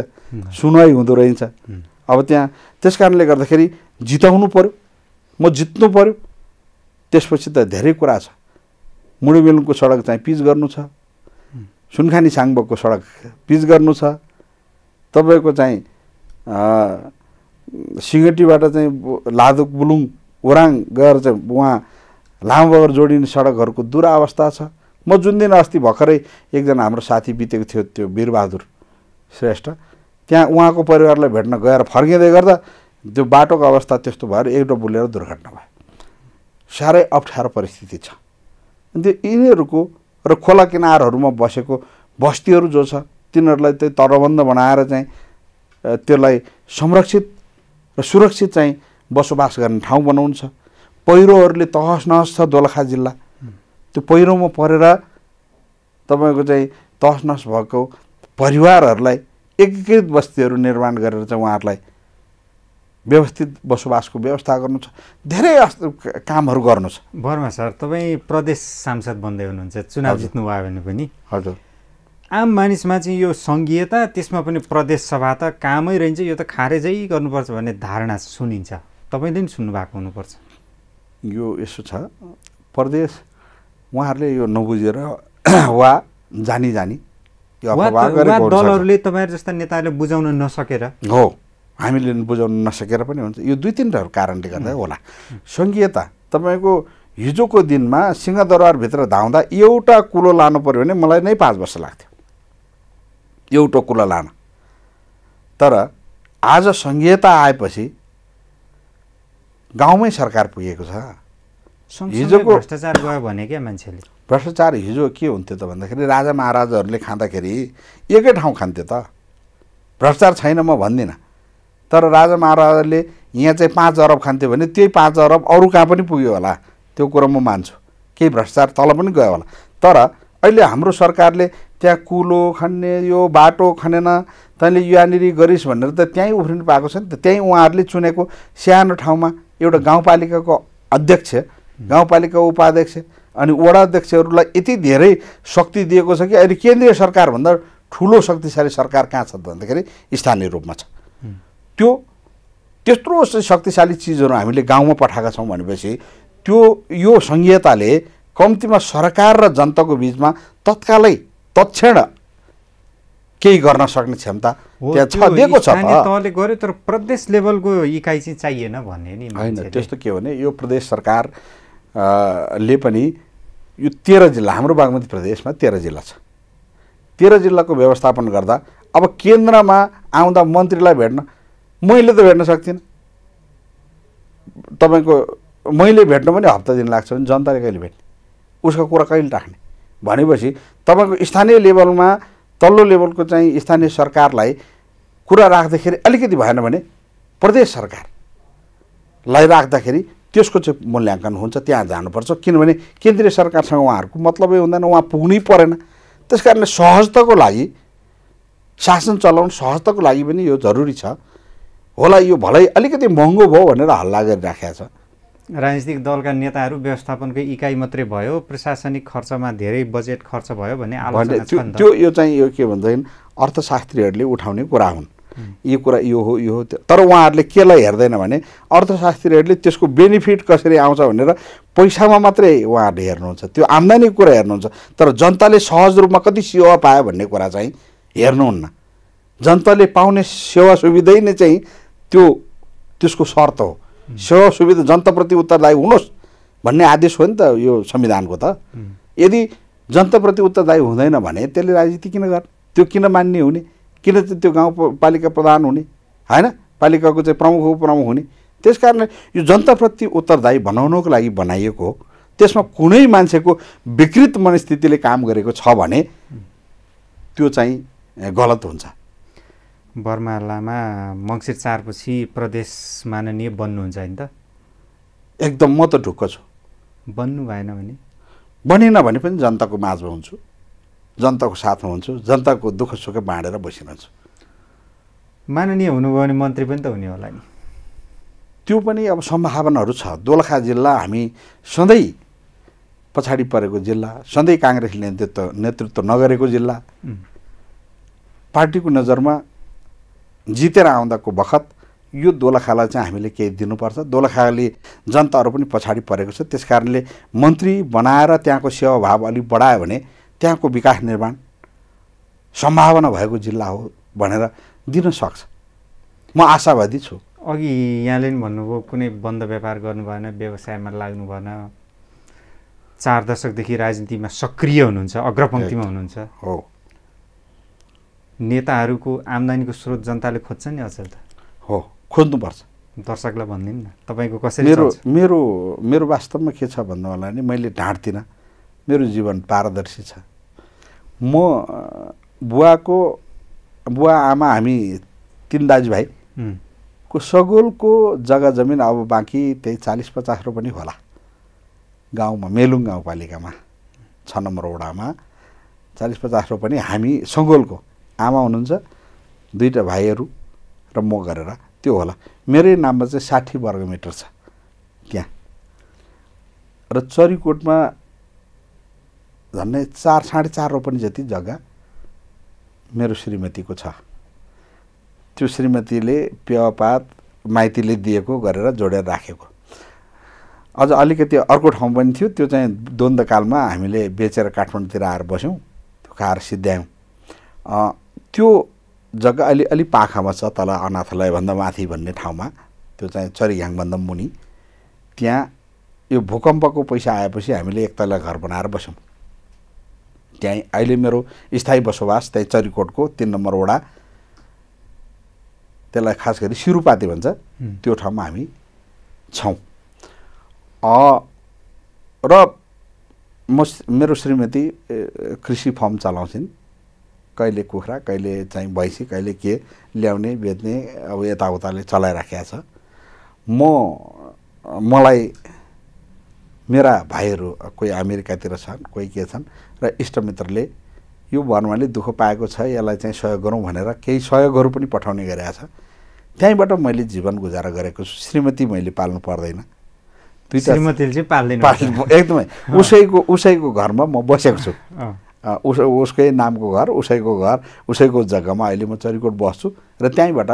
सुनवाई हुँदो रहन्छ अब त्यहाँ त्यस कारणले गर्दाखेरि जिताउनु पऱ्यो म जित्नु पऱ्यो त्यसपछि त धेरै कुरा छ मुडुमेलुङको सडक चाहिँ पिच गर्नु छ सुनखानी साङबोकको सडक पिच गर्नु छ तपाईँको चाहिँ सिङ्गटीबाट चाहिँ लादुक बुलुङ ओराङ गएर चाहिँ उहाँ लामो बगर जोडिने सडकहरूको दुरावस्था छ म जुन दिन अस्ति भर्खरै एकजना हाम्रो साथी बितेको थियो त्यो वीरबहादुर श्रेष्ठ त्यहाँ उहाँको परिवारलाई भेट्न गएर फर्किँदै गर्दा त्यो बाटोको अवस्था त्यस्तो भएर एउटा बुलेर दुर्घटना भयो साह्रै अप्ठ्यारो परिस्थिति छ त्यो यिनीहरूको र खोला किनारहरूमा बसेको बस्तीहरू जो छ तिनीहरूलाई चाहिँ तरबन्ध बनाएर चाहिँ त्यसलाई संरक्षित र सुरक्षित चाहिँ बसोबास गर्ने ठाउँ बनाउँछ पहिरोहरूले तहस नहस छ दोलखा जिल्ला त्यो पहिरोमा परेर तपाईँको चाहिँ तहस नहस भएको परिवारहरूलाई एकीकृत बस्तीहरू निर्माण गरेर चाहिँ उहाँहरूलाई व्यवस्थित बसोबासको व्यवस्था गर्नु छ धेरै कामहरू गर्नु छ भरमा सर तपाईँ प्रदेश सांसद बन्दै हुनुहुन्छ चुनाव जित्नु भयो भने पनि हजुर आम मानिसमा चाहिँ यो सङ्घीयता त्यसमा पनि प्रदेश सभा त कामै रहन्छ यो त खारेजै गर्नुपर्छ भन्ने धारणा सुनिन्छ तपाईँले पनि सुन्नु भएको हुनुपर्छ यो यसो छ प्रदेश उहाँहरूले यो नबुझेर वा जानी जानी दलहरूले तपाईँहरू जस्ता नेताहरूले बुझाउन नसकेर हो हामीले बुझाउन नसकेर पनि हुन्छ यो दुई तिनवटा कारणले गर्दा होला सङ्घीयता तपाईँको हिजोको दिनमा सिंहदरबारभित्र धाउँदा एउटा कुलो लानु पऱ्यो भने मलाई नै पाँच वर्ष लाग्थ्यो एउटा कुलो लान तर आज सङ्घीयता आएपछि गाउँमै सरकार पुगेको छ हिजोको भ्रष्टाचार गयो भने क्या मान्छेले भ्रष्टाचार हिजो के हुन्थ्यो त भन्दाखेरि राजा महाराजाहरूले खाँदाखेरि एकै ठाउँ खान्थ्यो त भ्रष्टाचार छैन म भन्दिनँ तर राजा महाराजाले यहाँ चाहिँ पाँच अरब खान्थ्यो भने त्यही पाँच अरब अरू कहाँ पनि पुग्यो होला त्यो कुरो म मान्छु केही भ्रष्टाचार तल पनि गयो होला तर अहिले हाम्रो सरकारले त्यहाँ कुलो खन्ने यो बाटो खनेन तैँले यहाँनिर गरिस् भनेर त त्यहीँ उफ्रिनु पाएको छ नि त त्यहीँ उहाँहरूले चुनेको सानो ठाउँमा एउटा गाउँपालिकाको अध्यक्ष गाउँपालिका उपाध्यक्ष अनि वडा अध्यक्षहरूलाई यति धेरै शक्ति दिएको छ कि अहिले केन्द्रीय सरकारभन्दा ठुलो शक्तिशाली सरकार कहाँ छ भन्दाखेरि स्थानीय रूपमा छ त्यो त्यत्रो शक्तिशाली चिजहरू हामीले गाउँमा पठाएका छौँ भनेपछि त्यो यो सङ्घीयताले कम्तीमा सरकार र जनताको बिचमा तत्कालै तत्क्षण केही गर्न सक्ने क्षमता त्यहाँ छ दिएको छ तहले गर्यो तर प्रदेश लेभलको इकाइ चाहिँ चाहिएन भन्ने नि होइन त्यस्तो के भने यो प्रदेश सरकारले पनि यो तेह्र जिल्ला हाम्रो बागमती प्रदेशमा तेह्र जिल्ला छ तेह्र जिल्लाको व्यवस्थापन गर्दा अब केन्द्रमा आउँदा मन्त्रीलाई भेट्न मैले त भेट्न सक्थिनँ तपाईँको मैले भेट्न पनि हप्ता दिन लाग्छ भने जनताले कहिले भेट्ने उसको कुरा कहिले राख्ने भनेपछि तपाईँको स्थानीय लेभलमा तल्लो लेभलको चाहिँ स्थानीय सरकारलाई कुरा राख्दाखेरि अलिकति भएन भने प्रदेश सरकारलाई राख्दाखेरि त्यसको चाहिँ मूल्याङ्कन हुन्छ त्यहाँ जानुपर्छ किनभने केन्द्रीय सरकारसँग उहाँहरूको मतलबै हुँदैन उहाँ पुग्नै परेन त्यस कारणले सहजताको लागि शासन चलाउनु सहजताको लागि पनि यो जरुरी छ होला यो भलै अलिकति महँगो भयो भनेर हल्ला गरिराखेको छ राजनीतिक दलका नेताहरू व्यवस्थापनको इकाइ मात्रै भयो प्रशासनिक खर्चमा धेरै बजेट खर्च भयो भन्ने त्यो यो चाहिँ यो के भन्दाखेरि अर्थशास्त्रीहरूले उठाउने कुरा हुन् यो कुरा यो हो यो हो तर उहाँहरूले केलाई हेर्दैन भने अर्थशास्त्रीहरूले त्यसको बेनिफिट कसरी आउँछ भनेर पैसामा मात्रै उहाँहरूले हेर्नुहुन्छ त्यो आम्दानीको कुरा हेर्नुहुन्छ तर जनताले सहज रूपमा कति सेवा पायो भन्ने कुरा चाहिँ हेर्नुहुन्न जनताले पाउने सेवा सुविधै नै चाहिँ त्यो त्यसको शर्त हो सेवा सुविधा जनताप्रति उत्तरदायी हुनुहोस् भन्ने आदेश हो नि त यो संविधानको त यदि जनताप्रति उत्तरदायी हुँदैन भने त्यसले राजनीति किन गर्ने त्यो किन मान्ने हुने किन चाहिँ त्यो गाउँपालिका प्रधान हुने होइन पालिकाको चाहिँ प्रमुख उपप्रमुख हुने त्यस कारण यो जनताप्रति उत्तरदायी बनाउनको लागि बनाइएको हो त्यसमा कुनै मान्छेको विकृत मनस्थितिले काम गरेको छ भने त्यो चाहिँ गलत हुन्छ बर्मा लामा मङ्सिर चारपछि प्रदेश माननीय बन्नुहुन्छ होइन त एकदम म त ढुक्क छु बन्नु भएन भने बनेन भने पनि जनताको माझमा हुन्छु जनताको साथमा हुन्छु जनताको दुःख सुख बाँडेर बसिरहन्छु माननीय हुनुभयो भने मन्त्री पनि त हुने होला नि त्यो पनि अब सम्भावनाहरू छ दोलखा जिल्ला हामी सधैँ पछाडि परेको जिल्ला सधैँ काङ्ग्रेसले नेतृत्व नेतृत्व नगरेको जिल्ला पार्टीको नजरमा जितेर आउँदाको बखत यो दोलखालाई चाहिँ हामीले केही दिनुपर्छ दोलखाले जनताहरू पनि पछाडि परेको छ त्यस कारणले मन्त्री बनाएर त्यहाँको सेवाभाव अलिक बढायो भने त्यहाँको विकास निर्माण सम्भावना भएको जिल्ला हो भनेर दिन सक्छ म आशावादी छु अघि यहाँले पनि भन्नुभयो कुनै बन्द व्यापार गर्नु भएन व्यवसायमा लाग्नु भएन चार दशकदेखि राजनीतिमा सक्रिय हुनुहुन्छ अग्रपङ्क्तिमा हुनुहुन्छ हो नेताहरूको आम्दानीको स्रोत जनताले खोज्छ नि अचेल त हो खोज्नुपर्छ दर्शकलाई भनिदिनु न तपाईँको कसरी मेरो मेरो मेरो वास्तवमा के छ भन्नु होला नि मैले ढाँट्दिनँ मेरो जीवन पारदर्शी छ म बुवाको बुवा आमा हामी तिन दाजुभाइ को सगोलको जग्गा जमिन अब बाँकी त्यही चालिस पचास रोपनी होला गाउँमा मेलुङ गाउँपालिकामा छ नम्बर वडामा चालिस पचास रोपनी हामी सगोलको आमा हुनुहुन्छ दुईवटा भाइहरू र म गरेर त्यो होला मेरै नाममा चाहिँ साठी वर्ग मिटर छ त्यहाँ र चरीकोटमा झन्डै चार साढे चार रोपनी जति जग्गा मेरो श्रीमतीको छ त्यो श्रीमतीले पेवापात माइतीले दिएको गरेर जोडेर राखेको अझ अलिकति अर्को ठाउँ पनि थियो त्यो चाहिँ द्वन्द्वकालमा हामीले बेचेर काठमाडौँतिर आएर बस्यौँ त्यो खाएर सिद्ध्यायौँ त्यो जग्गा अलि अलि पाखामा छ तल अनाथालयभन्दा माथि भन्ने ठाउँमा त्यो चाहिँ चरिघ्याङभन्दा मुनि त्यहाँ यो भूकम्पको पैसा आएपछि हामीले एक तला घर बनाएर बस्यौँ त्यहीँ अहिले मेरो स्थायी बसोबास त्यही चरीकोटको तिन नम्बर वडा त्यसलाई खास गरी सिरुपाती भन्छ त्यो ठाउँमा हामी छौँ र म मेरो श्रीमती कृषि फर्म चलाउँछिन् कहिले कुखुरा कहिले चाहिँ भैँसी कहिले के ल्याउने बेच्ने अब यताउताले चलाइराखेको छ म मलाई मेरा भाइहरू कोही अमेरिकातिर छन् कोही के छन् र इष्टमित्रले यो भनुवाले दुःख पाएको छ यसलाई चाहिँ सहयोग गरौँ भनेर केही सहयोगहरू पनि पठाउने गरेका छ त्यहीँबाट मैले जीवन गुजारा गरेको छु श्रीमती मैले पाल्नु पर्दैन दुई श्रीमतीले चाहिँ पाल्दैन एकदमै उसैको उसैको घरमा म बसेको छु उस उसकै नामको घर उसैको घर उसैको जग्गामा अहिले म चरीकोट बस्छु र त्यहीँबाट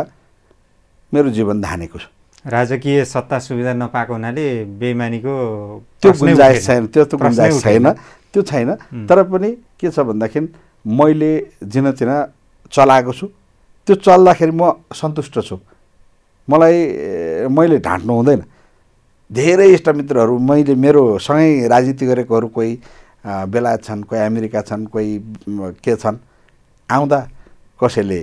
मेरो जीवन धानेको छु राजकीय सत्ता सुविधा नपाएको हुनाले बेमानीको त्यो गुन्जाइस छैन त्यो त गुन्जाइस छैन त्यो छैन तर पनि के छ भन्दाखेरि मैले जिनचिना चलाएको छु त्यो चल्दाखेरि म सन्तुष्ट छु मलाई मैले ढाँट्नु हुँदैन धेरै इष्टमित्रहरू मैले मेरो सँगै राजनीति गरेकोहरू कोही बेलायत छन् कोही अमेरिका छन् कोही के छन् आउँदा कसैले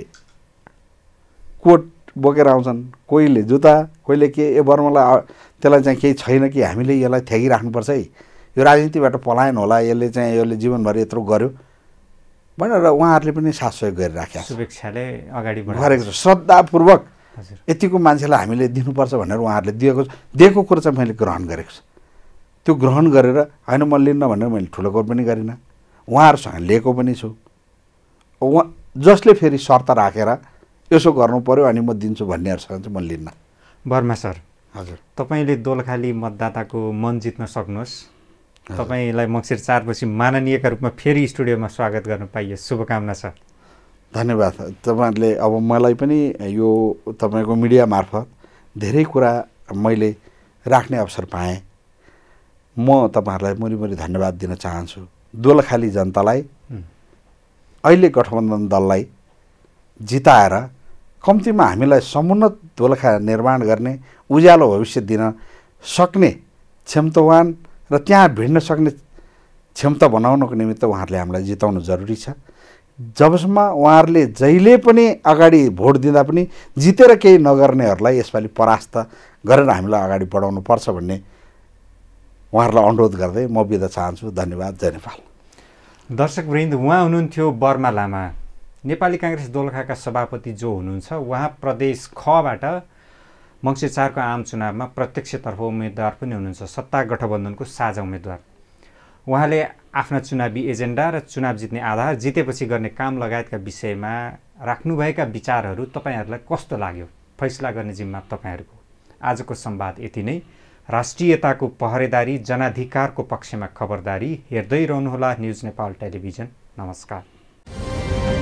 कोट बोकेर आउँछन् कोहीले जुत्ता कोहीले के ए वर्मलाई त्यसलाई चाहिँ केही छैन कि हामीले यसलाई थ्यागिराख्नुपर्छ है यो राजनीतिबाट पलायन होला यसले चाहिँ यसले जीवनभरि यत्रो गर्यो भनेर उहाँहरूले पनि साथ सहयोग गरिराख्या शुभेच्छाले अगाडि गरेको छ श्रद्धापूर्वक यतिको मान्छेलाई हामीले दिनुपर्छ भनेर उहाँहरूले दिएको दिएको कुरो चाहिँ मैले ग्रहण गरेको छु त्यो ग्रहण गरेर होइन म लिन्न भनेर मैले ठुलो कुरो पनि गरिनँ उहाँहरूसँग लिएको पनि छु उहाँ जसले फेरि शर्त राखेर यसो गर्नु पऱ्यो अनि म दिन्छु भन्नेहरूसँग चाहिँ म लिन्न बर्मा सर हजुर तपाईँले दोलखाली मतदाताको मन जित्न सक्नुहोस् तपाईँलाई मङ्सिर चारपछि माननीयका रूपमा फेरि स्टुडियोमा स्वागत गर्न पाइयो शुभकामना छ धन्यवाद तपाईँहरूले अब मलाई पनि यो तपाईँको मिडिया मार्फत धेरै कुरा मैले राख्ने अवसर पाएँ म तपाईँहरूलाई मुरीमुरी धन्यवाद दिन चाहन्छु दोलखाली जनतालाई अहिले गठबन्धन दललाई जिताएर कम्तीमा हामीलाई समुन्नत दोलखा निर्माण गर्ने उज्यालो भविष्य दिन सक्ने क्षमतावान र त्यहाँ भिड्न सक्ने क्षमता बनाउनको निमित्त उहाँहरूले हामीलाई जिताउनु जरुरी छ जबसम्म उहाँहरूले जहिले पनि अगाडि भोट दिँदा पनि जितेर केही नगर्नेहरूलाई यसपालि परास्त गरेर हामीलाई अगाडि बढाउनु पर्छ भन्ने उहाँहरूलाई अनुरोध गर्दै म बिदा चाहन्छु धन्यवाद जय नेपाल दर्शक वृन्द उहाँ हुनुहुन्थ्यो बर्मा लामा नेपाली काङ्ग्रेस दोलखाका सभापति जो हुनुहुन्छ उहाँ प्रदेश खबाट मङ्सिर चारको आम चुनावमा प्रत्यक्षतर्फ उम्मेद्वार पनि हुनुहुन्छ सत्ता गठबन्धनको साझा उम्मेद्वार उहाँले आफ्ना चुनावी एजेन्डा र चुनाव जित्ने आधार जितेपछि गर्ने काम लगायतका विषयमा राख्नुभएका विचारहरू तपाईँहरूलाई कस्तो लाग्यो फैसला गर्ने जिम्मा तपाईँहरूको आजको संवाद यति नै राष्ट्रियताको पहरेदारी जनाधिकारको पक्षमा खबरदारी हेर्दै रहनुहोला न्युज नेपाल टेलिभिजन नमस्कार